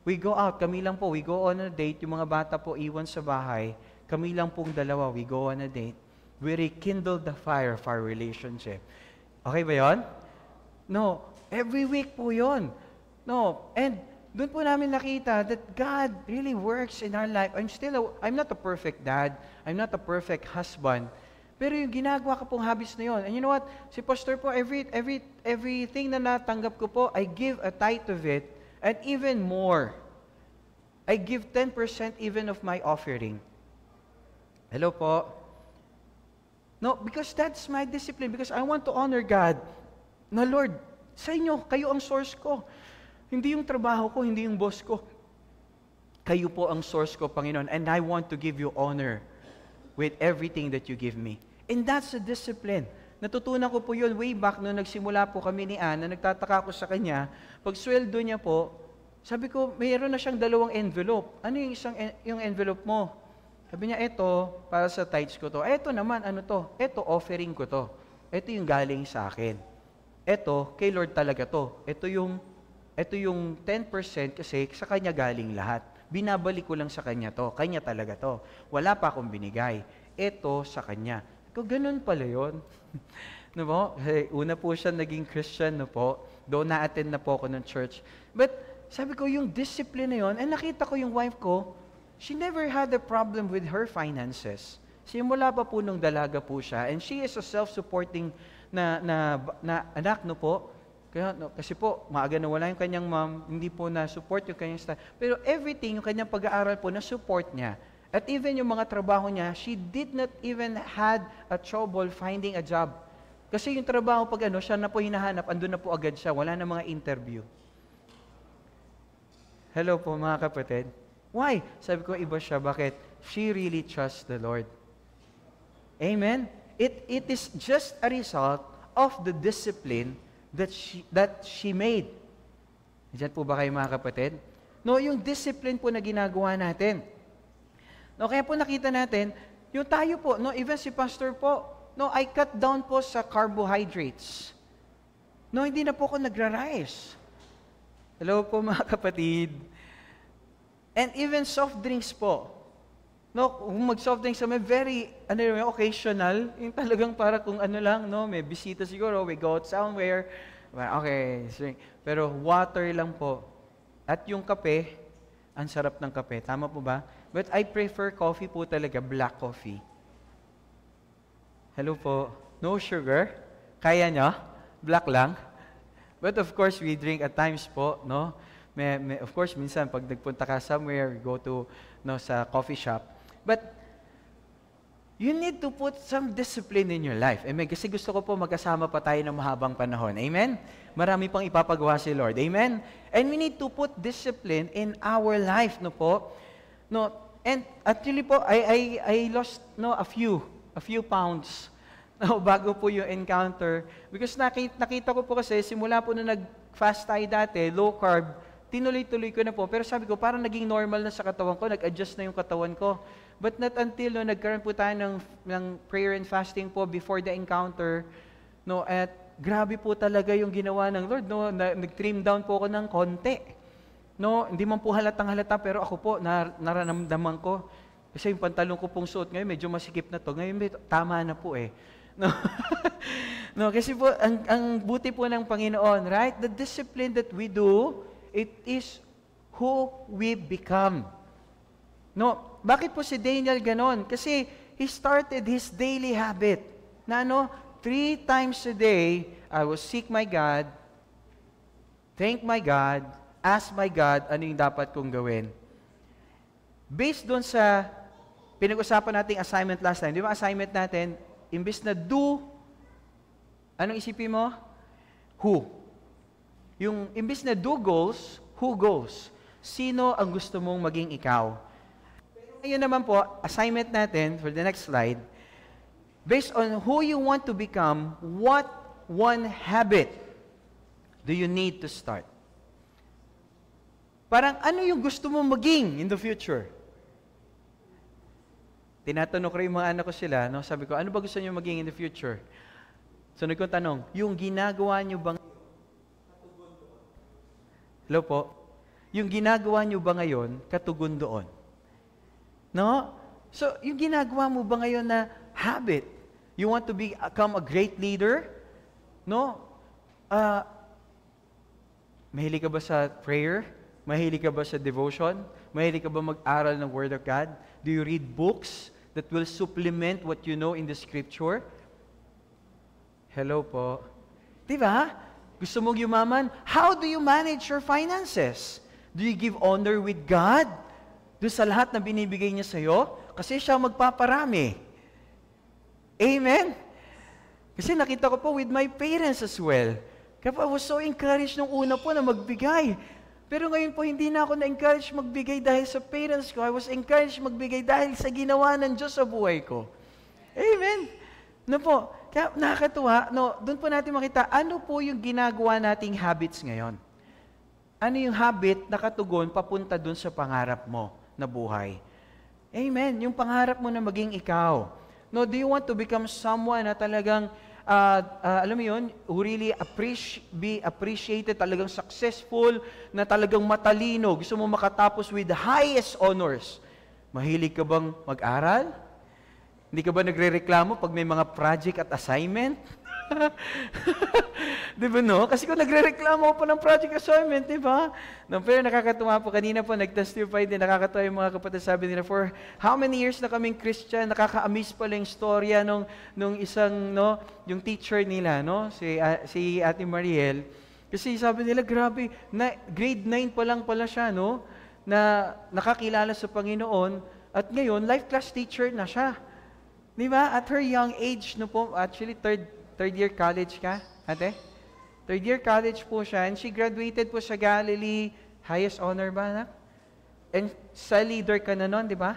We go out, kami lang po, we go on a date, yung mga bata po iwan sa bahay, kami lang pong dalawa, we go on a date. We rekindle the fire of our relationship. Okay ba yon? No, every week po yon. No, and doon po namin nakita that God really works in our life. I'm still, a, I'm not a perfect dad. I'm not a perfect husband. Pero yung ginagawa ko pong habits na yun. And you know what? Si pastor po, every, every, everything na natanggap ko po, I give a tithe of it and even more. I give 10% even of my offering. Hello po? No, because that's my discipline. Because I want to honor God. Na Lord, sa inyo, kayo ang source ko. Hindi yung trabaho ko, hindi yung boss ko. Kayo po ang source ko, Panginoon. And I want to give you honor with everything that you give me. And that's a discipline. Natutunan ko po yun way back nung nagsimula po kami ni Ana, nagtataka ko sa kanya, pag sweldo niya po, sabi ko, mayroon na siyang dalawang envelope. Ano yung isang en- yung envelope mo? Sabi niya, eto, para sa tithes ko to. Eto naman, ano to? Eto, offering ko to. Eto yung galing sa akin. Eto, kay Lord talaga to. Eto yung ito yung 10% kasi sa kanya galing lahat. Binabalik ko lang sa kanya to. Kanya talaga to. Wala pa akong binigay. Ito sa kanya. Ko ganun pala yon. [LAUGHS] no po? Hey, eh, una po siya naging Christian no po. Doon na-attend na po ako ng church. But sabi ko yung discipline na yon, and eh, nakita ko yung wife ko, she never had a problem with her finances. Simula pa po nung dalaga po siya, and she is a self-supporting na, na, na anak no po kaya, no, kasi po, maaga na wala yung kanyang mom, hindi po na-support yung kanyang staff. Pero everything, yung kanyang pag-aaral po, na-support niya. At even yung mga trabaho niya, she did not even had a trouble finding a job. Kasi yung trabaho pag ano, siya na po hinahanap, andun na po agad siya, wala na mga interview. Hello po mga kapatid. Why? Sabi ko, iba siya. Bakit? She really trusts the Lord. Amen? It, it is just a result of the discipline that she, that she made. Diyan po ba kayo mga kapatid? No, yung discipline po na ginagawa natin. No, kaya po nakita natin, yung tayo po, no, even si pastor po, no, I cut down po sa carbohydrates. No, hindi na po ako nagra-rise. Hello po [LAUGHS] mga kapatid. And even soft drinks po. No, kung mag-soft drinks kami, very, ano yung occasional. Yung talagang para kung ano lang, no? May bisita siguro, we go out somewhere. Okay, drink. Pero water lang po. At yung kape, ang sarap ng kape. Tama po ba? But I prefer coffee po talaga, black coffee. Hello po. No sugar. Kaya nyo? Black lang. But of course, we drink at times po, no? May, may, of course, minsan pag nagpunta ka somewhere, go to no, sa coffee shop, But you need to put some discipline in your life. Amen? Kasi gusto ko po magkasama pa tayo ng mahabang panahon. Amen? Marami pang ipapagawa si Lord. Amen? And we need to put discipline in our life, no po? No, and actually po, I, I, I lost no, a few, a few pounds [LAUGHS] no, bago po yung encounter. Because nakita, nakita ko po kasi, simula po na nag-fast tayo dati, low carb, tinuloy-tuloy ko na po. Pero sabi ko, parang naging normal na sa katawan ko, nag-adjust na yung katawan ko. But not until no, nagkaroon po tayo ng, ng prayer and fasting po before the encounter, no, at grabe po talaga yung ginawa ng Lord. No, na, nag-trim down po ako ng konti. No, hindi man po halatang halata, pero ako po, na, nararamdaman ko. Kasi yung pantalon ko pong suot ngayon, medyo masikip na to. Ngayon, medyo, tama na po eh. No? [LAUGHS] no, kasi po, ang, ang buti po ng Panginoon, right? The discipline that we do, it is who we become. No, bakit po si Daniel ganon? Kasi he started his daily habit na ano, three times a day, I will seek my God, thank my God, ask my God, ano yung dapat kong gawin. Based doon sa pinag-usapan nating assignment last time, di ba assignment natin, imbis na do, anong isipin mo? Who. Yung imbis na do goals, who goes? Sino ang gusto mong maging ikaw? ngayon naman po, assignment natin for the next slide, based on who you want to become, what one habit do you need to start? Parang ano yung gusto mo maging in the future? Tinatanong ko rin mga anak ko sila, no? sabi ko, ano ba gusto nyo maging in the future? Sunod kong tanong, yung ginagawa nyo ba ngayon? Hello po? Yung ginagawa nyo ba ngayon, katugon doon? No? So, yung ginagawa mo ba ngayon na habit? You want to become a great leader? No? Uh, mahilig ka ba sa prayer? Mahilig ka ba sa devotion? Mahilig ka ba mag-aral ng Word of God? Do you read books that will supplement what you know in the Scripture? Hello po. Di ba? Gusto mong yumaman? How do you manage your finances? Do you give honor with God? doon sa lahat na binibigay niya sa iyo kasi siya magpaparami. Amen? Kasi nakita ko po with my parents as well. Kaya I was so encouraged nung una po na magbigay. Pero ngayon po, hindi na ako na-encourage magbigay dahil sa parents ko. I was encouraged magbigay dahil sa ginawa ng Diyos sa buhay ko. Amen? No po, kaya nakakatuwa, no, doon po natin makita, ano po yung ginagawa nating habits ngayon? Ano yung habit na katugon papunta doon sa pangarap mo? na buhay. Amen. Yung pangarap mo na maging ikaw. No, do you want to become someone na talagang, uh, uh, alam mo yun, who really appreci- be appreciated, talagang successful, na talagang matalino. Gusto mo makatapos with the highest honors. Mahilig ka bang mag-aral? Hindi ka ba nagre-reklamo pag may mga project at assignment? [LAUGHS] di ba no? Kasi kung nagre-reklamo pa ng project assignment, di ba? No, pero nakakatuwa po, kanina po nag-testify din, nakakatuwa yung mga kapatid, sabi nila, for how many years na kaming Christian, nakaka amiss pala yung storya nung, nung isang, no, yung teacher nila, no, si, uh, si Ate Mariel. Kasi sabi nila, grabe, na, grade 9 pa lang pala siya, no, na nakakilala sa Panginoon, at ngayon, life class teacher na siya. Di ba? At her young age, no po, actually third Third year college ka, ate? Third year college po siya, and she graduated po sa Galilee, highest honor ba, anak? And sa leader ka na nun, di ba?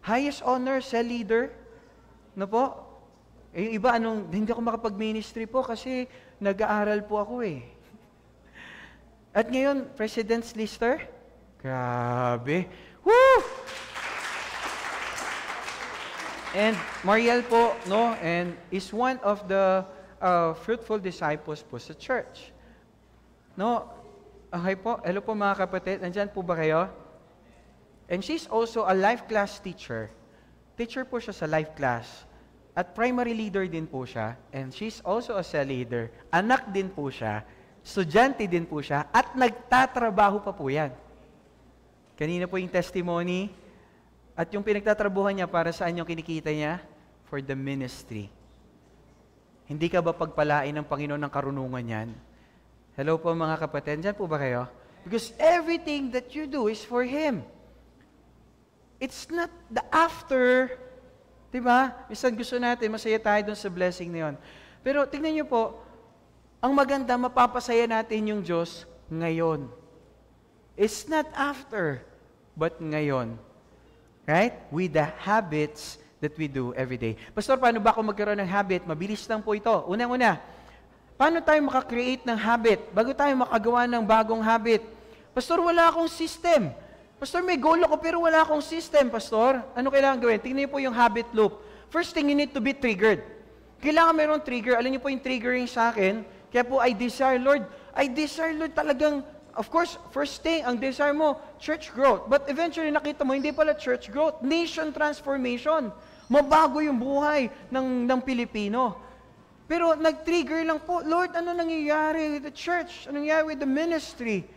Highest honor sa leader. No po? Eh, yung iba, anong, hindi ako makapag-ministry po kasi nag-aaral po ako eh. At ngayon, President's Lister? Grabe. Woo! And Mariel po, no, and is one of the uh, fruitful disciples po sa church. No, okay po, hello po mga kapatid, nandyan po ba kayo? And she's also a life class teacher. Teacher po siya sa life class. At primary leader din po siya. And she's also a cell leader. Anak din po siya. Estudyante din po siya. At nagtatrabaho pa po yan. Kanina po yung testimony at yung pinagtatrabuhan niya, para saan yung kinikita niya? For the ministry. Hindi ka ba pagpalain ng Panginoon ng karunungan niyan? Hello po mga kapatid, dyan po ba kayo? Because everything that you do is for Him. It's not the after, di ba? Minsan gusto natin, masaya tayo dun sa blessing na yun. Pero tingnan niyo po, ang maganda, mapapasaya natin yung Diyos ngayon. It's not after, but ngayon. Right? With the habits that we do every day. Pastor, paano ba ako magkaroon ng habit? Mabilis lang po ito. Unang-una, paano tayo makakreate ng habit bago tayo makagawa ng bagong habit? Pastor, wala akong system. Pastor, may goal ako pero wala akong system, Pastor. Ano kailangan gawin? Tingnan niyo po yung habit loop. First thing, you need to be triggered. Kailangan meron trigger. Alam niyo po yung triggering sa akin. Kaya po, I desire, Lord. I desire, Lord, talagang Of course, first thing, ang desire mo, church growth. But eventually, nakita mo, hindi pala church growth, nation transformation. Mabago yung buhay ng, ng Pilipino. Pero nag-trigger lang po, Lord, ano nangyayari with the church? Ano nangyayari with the ministry?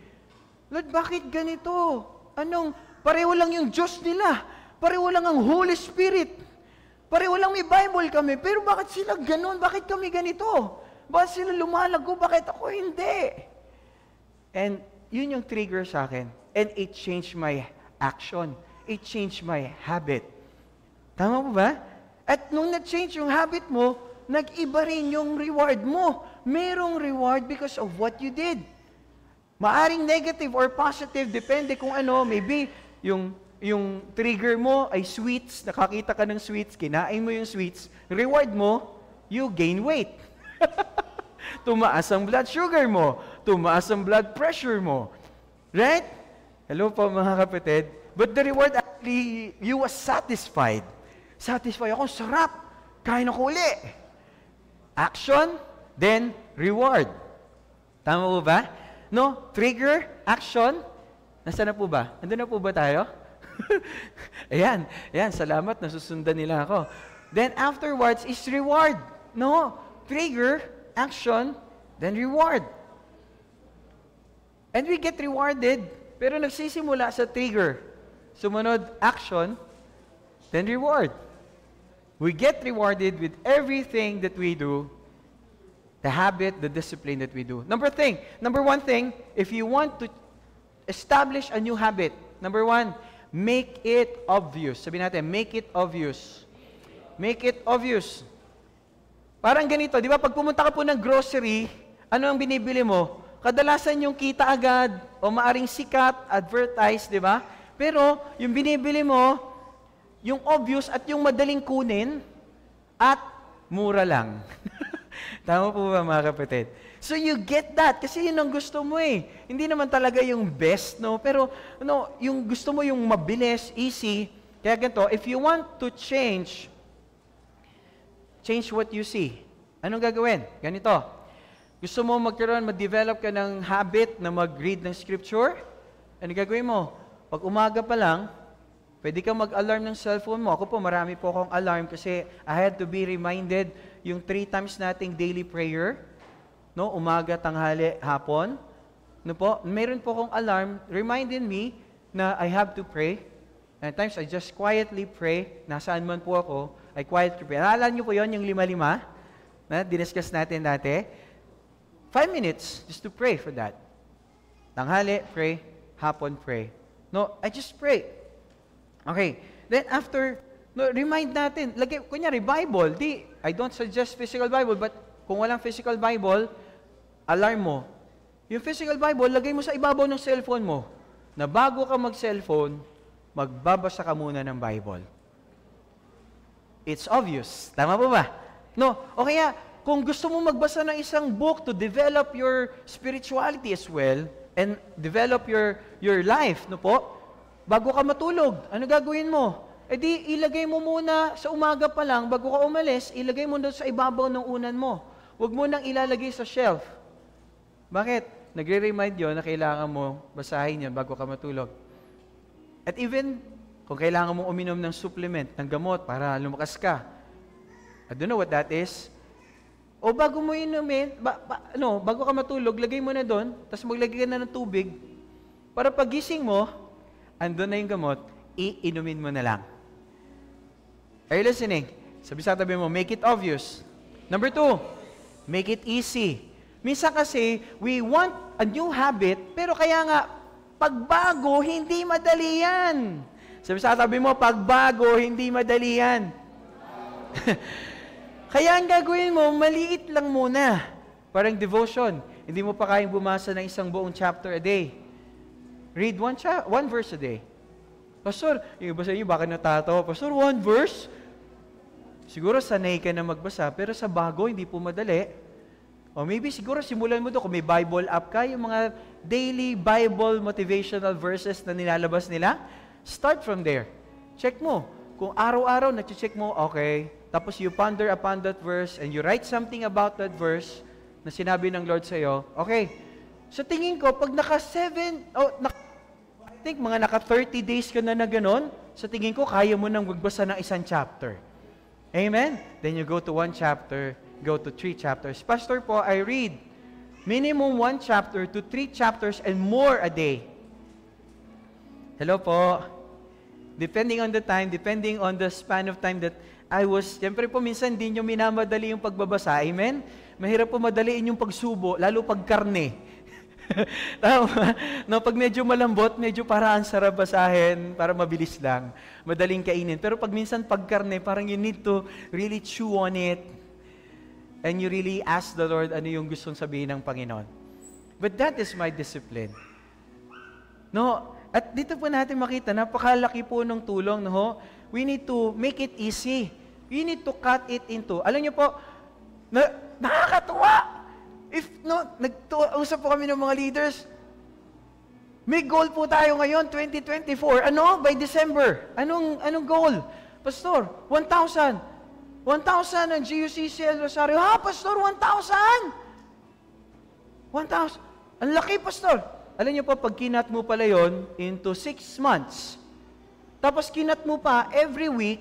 Lord, bakit ganito? Anong, pareho lang yung Diyos nila. Pareho lang ang Holy Spirit. Pareho lang may Bible kami. Pero bakit sila ganun? Bakit kami ganito? Bakit sila lumalago? Bakit ako hindi? And yun yung trigger sa akin. And it changed my action. It changed my habit. Tama po ba? At nung na change yung habit mo, nag-iba rin yung reward mo. Merong reward because of what you did. Maaring negative or positive, depende kung ano. Maybe yung, yung trigger mo ay sweets, nakakita ka ng sweets, kinain mo yung sweets, reward mo, you gain weight. [LAUGHS] Tumaas ang blood sugar mo. Tumaas ang blood pressure mo. Right? Hello po mga kapatid. But the reward actually, you was satisfied. Satisfied ako, sarap. Kain ako uli. Action, then reward. Tama po ba? No? Trigger, action. Nasaan na po ba? Ando na po ba tayo? [LAUGHS] ayan, ayan, salamat, nasusundan nila ako. Then afterwards is reward. No? Trigger, action, then reward. And we get rewarded, pero nagsisimula sa trigger. Sumunod, action, then reward. We get rewarded with everything that we do, the habit, the discipline that we do. Number thing, number one thing, if you want to establish a new habit, number one, make it obvious. Sabi natin, make it obvious. Make it obvious. Parang ganito, di ba? Pag pumunta ka po ng grocery, ano ang binibili mo? Kadalasan yung kita agad, o maaring sikat, advertise, di ba? Pero yung binibili mo, yung obvious at yung madaling kunin, at mura lang. [LAUGHS] Tama po ba mga kapatid? So you get that kasi yun ang gusto mo eh. Hindi naman talaga yung best, no? Pero ano, yung gusto mo yung mabilis, easy. Kaya ganito, if you want to change change what you see. Anong gagawin? Ganito. Gusto mo magkaroon, mag-develop ka ng habit na mag-read ng scripture? Ano gagawin mo? Pag umaga pa lang, pwede kang mag-alarm ng cellphone mo. Ako po, marami po akong alarm kasi I had to be reminded yung three times nating daily prayer. No, umaga, tanghali, hapon. No po, meron po akong alarm reminding me na I have to pray. And at times, I just quietly pray, nasaan man po ako, Like quiet prayer. Naalala niyo po yon yung lima-lima na diniscuss natin dati? Five minutes just to pray for that. Tanghali, pray. Hapon, pray. No, I just pray. Okay. Then after, no, remind natin, lagay, kunyari, Bible, di, I don't suggest physical Bible, but kung walang physical Bible, alarm mo. Yung physical Bible, lagay mo sa ibabaw ng cellphone mo na bago ka mag-cellphone, magbabasa ka muna ng Bible. It's obvious. Tama po ba? No? O kaya, kung gusto mo magbasa ng isang book to develop your spirituality as well and develop your your life, no po? Bago ka matulog, ano gagawin mo? E di, ilagay mo muna sa umaga pa lang, bago ka umalis, ilagay mo doon sa ibabaw ng unan mo. Huwag mo nang ilalagay sa shelf. Bakit? Nagre-remind yun na kailangan mo basahin yan bago ka matulog. At even kung kailangan mo uminom ng supplement, ng gamot para lumakas ka. I don't know what that is. O bago mo inumin, ba, ba, no, bago ka matulog, lagay mo na doon, tapos maglagay ka na ng tubig. Para pagising mo, andun na yung gamot, iinumin mo na lang. Are you listening? Sabi sa tabi mo, make it obvious. Number two, make it easy. Minsan kasi, we want a new habit, pero kaya nga, pagbago, hindi madali yan. Sabi sa tabi mo, pagbago, hindi madali yan. [LAUGHS] Kaya ang gagawin mo, maliit lang muna. Parang devotion. Hindi mo pa kayang bumasa ng isang buong chapter a day. Read one, cha- one verse a day. Pastor, yung iba sa inyo, baka natatawa. Pastor, one verse? Siguro sanay ka na magbasa, pero sa bago, hindi po madali. O maybe siguro simulan mo to kung may Bible app ka, yung mga daily Bible motivational verses na nilalabas nila Start from there. Check mo. Kung araw-araw na check mo, okay. Tapos you ponder upon that verse and you write something about that verse na sinabi ng Lord sa'yo, okay. Sa so, tingin ko, pag naka 7, oh, naka, I think mga naka 30 days ka na na ganun, sa so, tingin ko, kaya mo nang magbasa ng isang chapter. Amen? Then you go to one chapter, go to three chapters. Pastor po, I read minimum one chapter to three chapters and more a day. Hello po depending on the time, depending on the span of time that I was, siyempre po minsan hindi nyo minamadali yung pagbabasa, amen? Mahirap po madaliin yung pagsubo, lalo pag karne. [LAUGHS] Tama. No, pag medyo malambot, medyo para ang sarap basahin, para mabilis lang, madaling kainin. Pero pag minsan pag karne, parang you need to really chew on it. And you really ask the Lord ano yung gustong sabihin ng Panginoon. But that is my discipline. No, at dito po natin makita, napakalaki po ng tulong. No? We need to make it easy. We need to cut it into. Alam niyo po, na, nakakatuwa! If no, nag-usap po kami ng mga leaders, may goal po tayo ngayon, 2024. Ano? By December. Anong, anong goal? Pastor, 1,000. 1,000 ang GUCCL Rosario. Ha, Pastor, 1,000? 1,000. Ang laki, Pastor. Alam niyo po, pag kinat mo pala yon into six months. Tapos kinat mo pa, every week,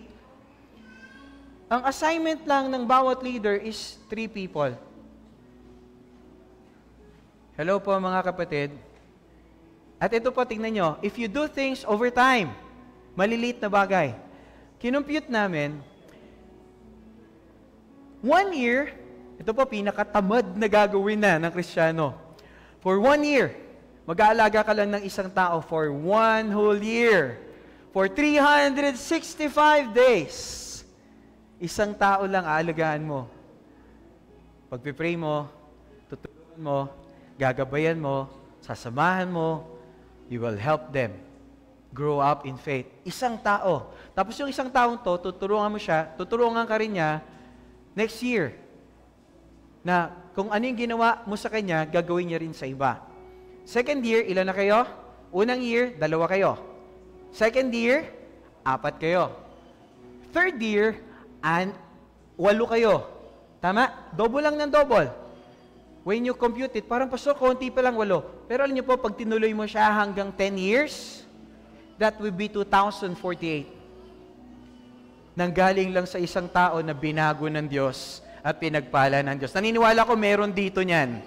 ang assignment lang ng bawat leader is three people. Hello po mga kapatid. At ito po, tingnan nyo, if you do things over time, malilit na bagay, kinumpute namin, one year, ito po, pinakatamad na gagawin na ng Kristiyano. For one year, Mag-aalaga ka lang ng isang tao for one whole year. For 365 days. Isang tao lang aalagaan mo. Pagpipray mo, tutulungan mo, gagabayan mo, sasamahan mo, you will help them grow up in faith. Isang tao. Tapos yung isang taong to, tuturuan mo siya, tuturuan ka rin niya next year na kung ano yung ginawa mo sa kanya, gagawin niya rin sa iba. Second year, ilan na kayo? Unang year, dalawa kayo. Second year, apat kayo. Third year, and walo kayo. Tama? Double lang ng double. When you compute it, parang pastor, konti pa lang walo. Pero alin niyo po, pag tinuloy mo siya hanggang 10 years, that will be 2048 nanggaling lang sa isang tao na binago ng Diyos at pinagpala ng Diyos. Naniniwala ko meron dito niyan.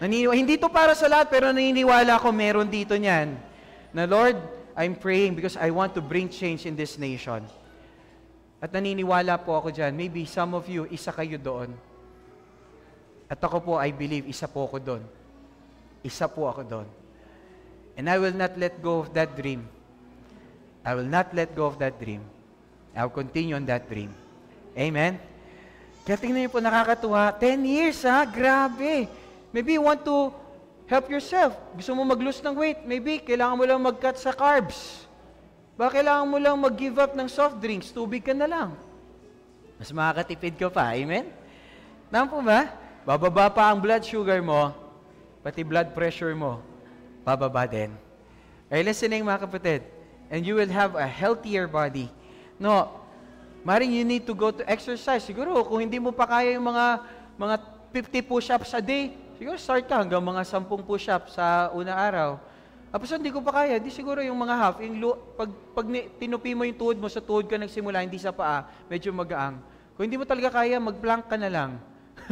Naniniwala. Hindi to para sa lahat, pero naniniwala ako meron dito niyan. Na Lord, I'm praying because I want to bring change in this nation. At naniniwala po ako dyan, maybe some of you, isa kayo doon. At ako po, I believe, isa po ako doon. Isa po ako doon. And I will not let go of that dream. I will not let go of that dream. I will continue on that dream. Amen? Kaya tingnan niyo po, nakakatuwa. 10 years, ha? Grabe. Maybe you want to help yourself. Gusto mo mag-lose ng weight. Maybe kailangan mo lang mag-cut sa carbs. Baka kailangan mo lang mag-give up ng soft drinks. Tubig ka na lang. Mas makakatipid ka pa. Amen? Naman po ba? Bababa pa ang blood sugar mo, pati blood pressure mo. Bababa din. Ay, you listening, mga kapatid? And you will have a healthier body. No, maring you need to go to exercise. Siguro, kung hindi mo pa kaya yung mga, mga 50 push-ups a day, Siguro start ka hanggang mga sampung push-up sa una araw. Tapos hindi ko pa kaya, hindi siguro yung mga half, yung lo, pag, pag tinupi mo yung tuhod mo, sa tuhod ka nagsimula, hindi sa paa, medyo magaang. Kung hindi mo talaga kaya, mag-plank ka na lang.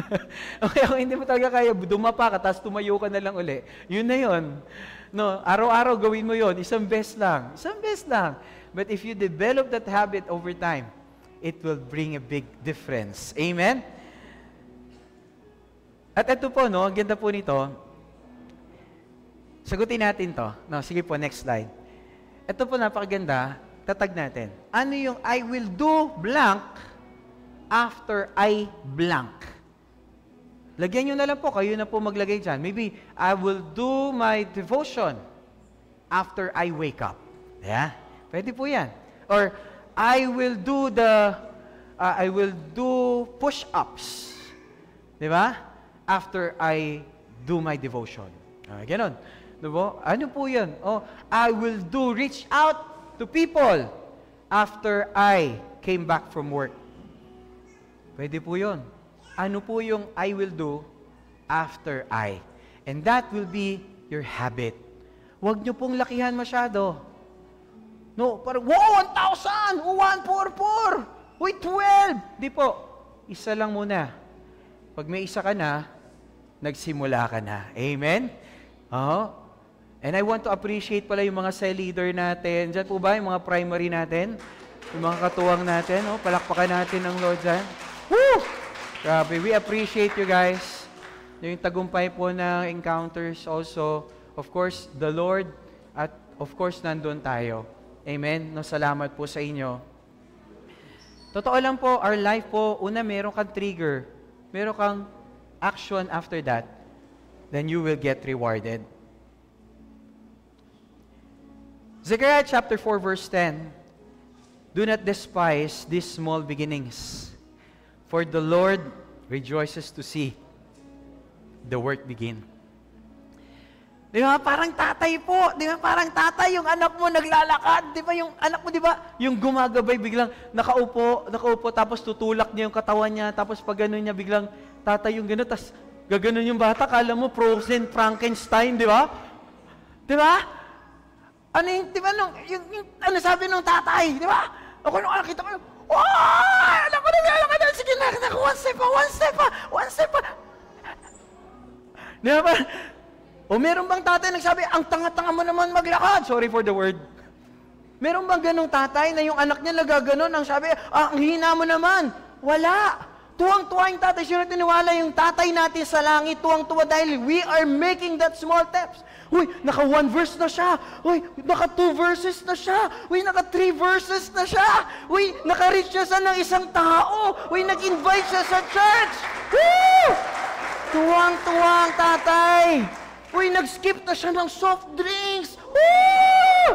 [LAUGHS] okay, kung hindi mo talaga kaya, dumapa ka, tapos tumayo ka na lang uli. Yun na yun. No, araw-araw gawin mo yon isang best lang. Isang best lang. But if you develop that habit over time, it will bring a big difference. Amen? At ito po, no, ang ganda po nito. Sagutin natin to. No, sige po, next slide. Ito po napakaganda. Tatag natin. Ano yung I will do blank after I blank? Lagyan nyo na lang po. Kayo na po maglagay dyan. Maybe, I will do my devotion after I wake up. Yeah? Pwede po yan. Or, I will do the, uh, I will do push-ups. Di ba? after I do my devotion. Ah, ganon. Diba? Ano po yun? Oh, I will do reach out to people after I came back from work. Pwede po yun. Ano po yung I will do after I? And that will be your habit. Huwag nyo pong lakihan masyado. No, parang, wow, 1,000! O, 144! Wait, 12! Di po. Isa lang muna. Pag may isa ka na, nagsimula ka na. Amen? Oo. And I want to appreciate pala yung mga cell leader natin. Diyan po ba yung mga primary natin? Yung mga katuwang natin. Oh, palakpakan natin ng Lord dyan. Woo! Grabe. We appreciate you guys. Yung tagumpay po ng encounters also. Of course, the Lord at of course, nandun tayo. Amen? No, salamat po sa inyo. Totoo lang po, our life po, una meron kang trigger. Meron kang action after that, then you will get rewarded. Zechariah chapter 4 verse 10, Do not despise these small beginnings, for the Lord rejoices to see the work begin. Di ba? Parang tatay po. Di ba? Parang tatay yung anak mo naglalakad. Di ba? Yung anak mo, di ba? Yung gumagabay biglang nakaupo, nakaupo, tapos tutulak niya yung katawan niya. Tapos pag ganun niya, biglang tatay yung gano'n. Tapos gaganon yung bata. Kala mo, frozen Frankenstein, di ba? Di ba? Ano yung, di ba, nung, yung, yung, ano sabi nung tatay, di ba? Ako nung nakita ko, oh! Alam ko na, alam ko na, sige na, one step pa, one step pa, one step pa. Di ba? O meron bang tatay nagsabi, ang tanga-tanga mo naman maglakad? Sorry for the word. Meron bang ganong tatay na yung anak niya nagaganon, ang sabi, ah, ang hina mo naman? Wala. Tuwang-tuwa yung tatay. Sino tiniwala yung tatay natin sa langit, tuwang-tuwa dahil we are making that small steps. Uy, naka one verse na siya. Uy, naka two verses na siya. Uy, naka three verses na siya. Uy, naka-reach na sa ng isang tao. Uy, nag-invite siya sa church. Woo! Tuwang-tuwa ang tatay. Uy, nag-skip na siya ng soft drinks! Woo!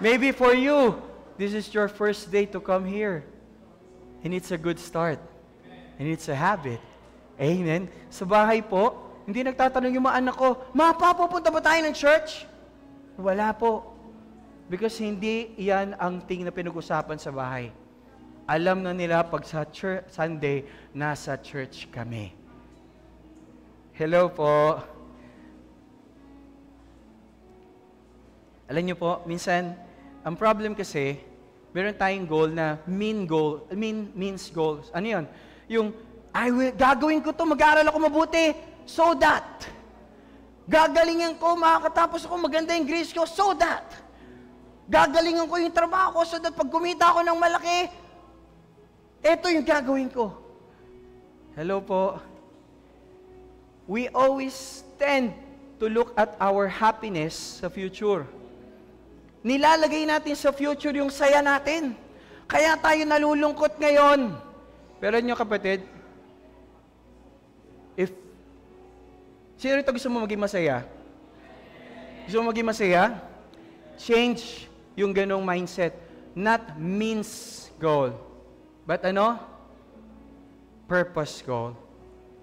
Maybe for you, this is your first day to come here. And it's a good start. And it's a habit. Amen? Sa bahay po, hindi nagtatanong yung mga anak ko, Ma, ba tayo ng church? Wala po. Because hindi yan ang ting na pinag-usapan sa bahay. Alam na nila pag sa church, Sunday, nasa church kami. Hello po. Alam niyo po, minsan, ang problem kasi, meron tayong goal na mean goal, mean means goals. Ano yun? Yung, I will, gagawin ko to, mag-aaral ako mabuti, so that. Gagalingan ko, makakatapos ako, maganda yung grades ko, so that. Gagalingan ko yung trabaho ko, so that pag kumita ako ng malaki, ito yung gagawin ko. Hello po. We always tend to look at our happiness sa future Nilalagay natin sa future yung saya natin. Kaya tayo nalulungkot ngayon. Pero nyo kapatid, if, sino rito gusto mo maging masaya? Gusto mo maging masaya? Change yung ganong mindset. Not means goal. But ano? Purpose goal.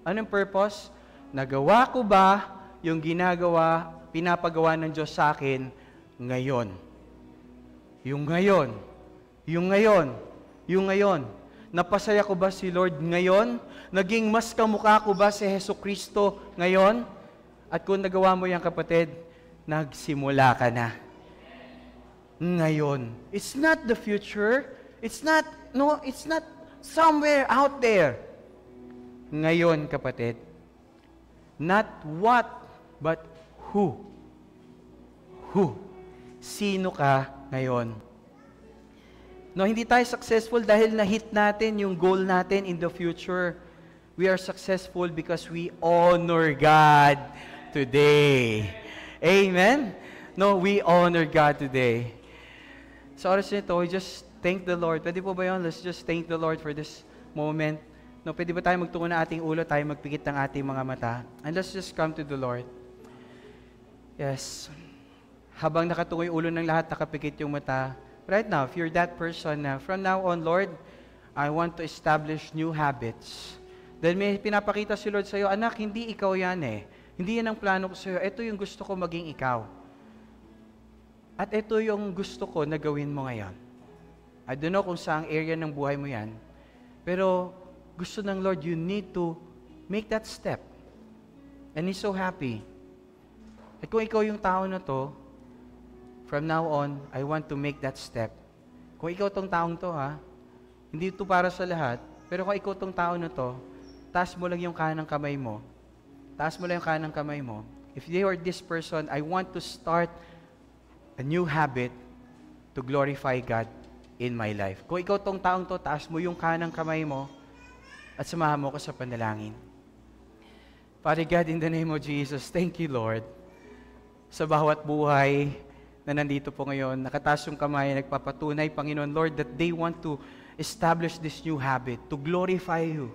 Anong purpose? Nagawa ko ba yung ginagawa, pinapagawa ng Diyos sa akin ngayon? Yung ngayon, yung ngayon, yung ngayon. Napasaya ko ba si Lord ngayon? Naging mas kamukha ko ba si Heso Kristo ngayon? At kung nagawa mo yan kapatid, nagsimula ka na. Ngayon. It's not the future. It's not, no, it's not somewhere out there. Ngayon kapatid. Not what, but who. Who. Sino ka ngayon. No, hindi tayo successful dahil na-hit natin yung goal natin in the future. We are successful because we honor God today. Amen? No, we honor God today. Sa oras nito, we just thank the Lord. Pwede po ba yun? Let's just thank the Lord for this moment. No, pwede ba tayo magtungo ng ating ulo, tayo magpikit ng ating mga mata? And let's just come to the Lord. Yes habang nakatungo ulo ng lahat, nakapikit yung mata. Right now, if you're that person na, from now on, Lord, I want to establish new habits. Then may pinapakita si Lord sa'yo, anak, hindi ikaw yan eh. Hindi yan ang plano ko sa'yo. Ito yung gusto ko maging ikaw. At ito yung gusto ko na gawin mo ngayon. I don't know kung saang area ng buhay mo yan. Pero gusto ng Lord, you need to make that step. And He's so happy. At kung ikaw yung tao na to, From now on, I want to make that step. Kung ikaw tong taong to ha, hindi ito para sa lahat, pero kung ikaw tong taong na to, taas mo lang yung kanang kamay mo. Taas mo lang yung kanang kamay mo. If you are this person, I want to start a new habit to glorify God in my life. Kung ikaw tong taong to, taas mo yung kanang kamay mo at samahan mo ko sa panalangin. Father God, in the name of Jesus, thank you, Lord, sa bawat buhay, na nandito po ngayon, nakataas yung kamay, nagpapatunay, Panginoon Lord, that they want to establish this new habit, to glorify you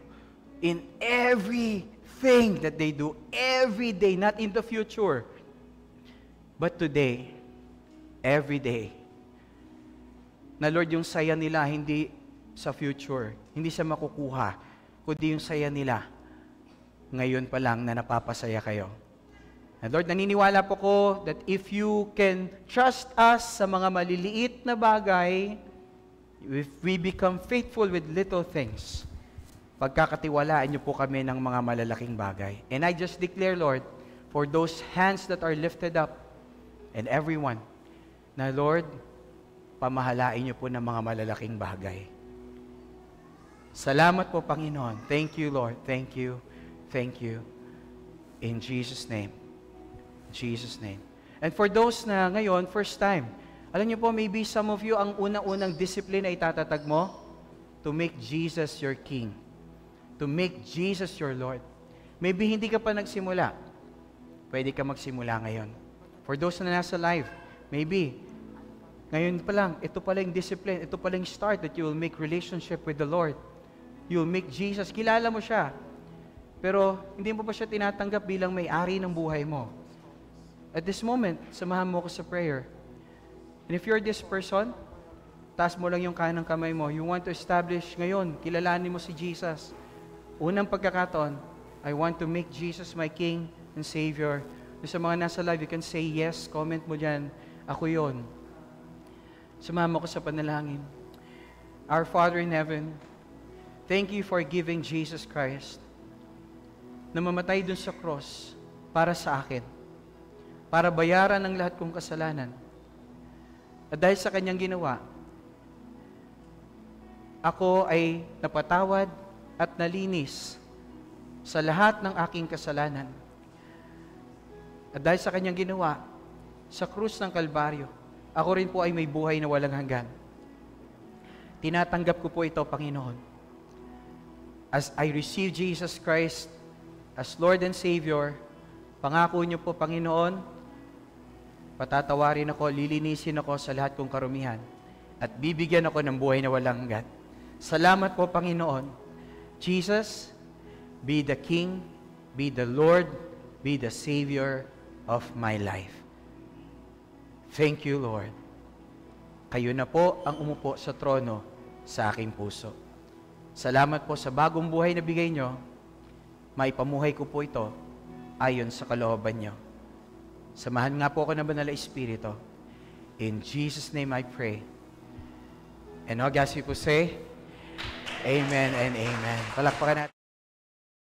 in everything that they do, every day, not in the future, but today, every day. Na Lord, yung saya nila hindi sa future, hindi siya makukuha, kundi yung saya nila ngayon pa lang na napapasaya kayo. And Lord, naniniwala po ko that if you can trust us sa mga maliliit na bagay, if we become faithful with little things, pagkakatiwalaan niyo po kami ng mga malalaking bagay. And I just declare, Lord, for those hands that are lifted up and everyone, na Lord, pamahalain niyo po ng mga malalaking bagay. Salamat po, Panginoon. Thank you, Lord. Thank you. Thank you. In Jesus' name. Jesus' name. And for those na ngayon, first time, alam niyo po, maybe some of you, ang unang-unang discipline ay tatatag mo to make Jesus your King. To make Jesus your Lord. Maybe hindi ka pa nagsimula. Pwede ka magsimula ngayon. For those na nasa live, maybe, ngayon pa lang, ito pala yung discipline, ito pala yung start that you will make relationship with the Lord. You will make Jesus. Kilala mo siya. Pero hindi mo pa siya tinatanggap bilang may-ari ng buhay mo at this moment, samahan mo ako sa prayer. And if you're this person, taas mo lang yung kanang kamay mo. You want to establish ngayon, kilalanin mo si Jesus. Unang pagkakataon, I want to make Jesus my King and Savior. Sa mga nasa live, you can say yes. Comment mo dyan. Ako yon. Sumama ko sa panalangin. Our Father in heaven, thank you for giving Jesus Christ na mamatay dun sa cross para sa akin para bayaran ang lahat kong kasalanan. At dahil sa kanyang ginawa, ako ay napatawad at nalinis sa lahat ng aking kasalanan. At dahil sa kanyang ginawa, sa krus ng Kalbaryo, ako rin po ay may buhay na walang hanggan. Tinatanggap ko po ito, Panginoon. As I receive Jesus Christ as Lord and Savior, pangako niyo po, Panginoon, patatawarin ako, lilinisin ako sa lahat kong karumihan at bibigyan ako ng buhay na walang hanggan. Salamat po, Panginoon. Jesus, be the King, be the Lord, be the Savior of my life. Thank you, Lord. Kayo na po ang umupo sa trono sa aking puso. Salamat po sa bagong buhay na bigay nyo. Maipamuhay ko po ito ayon sa kalooban nyo. Samahan nga po ako ng Banal Espiritu. In Jesus' name I pray. And all God's people say, Amen and Amen. Palakpakan natin.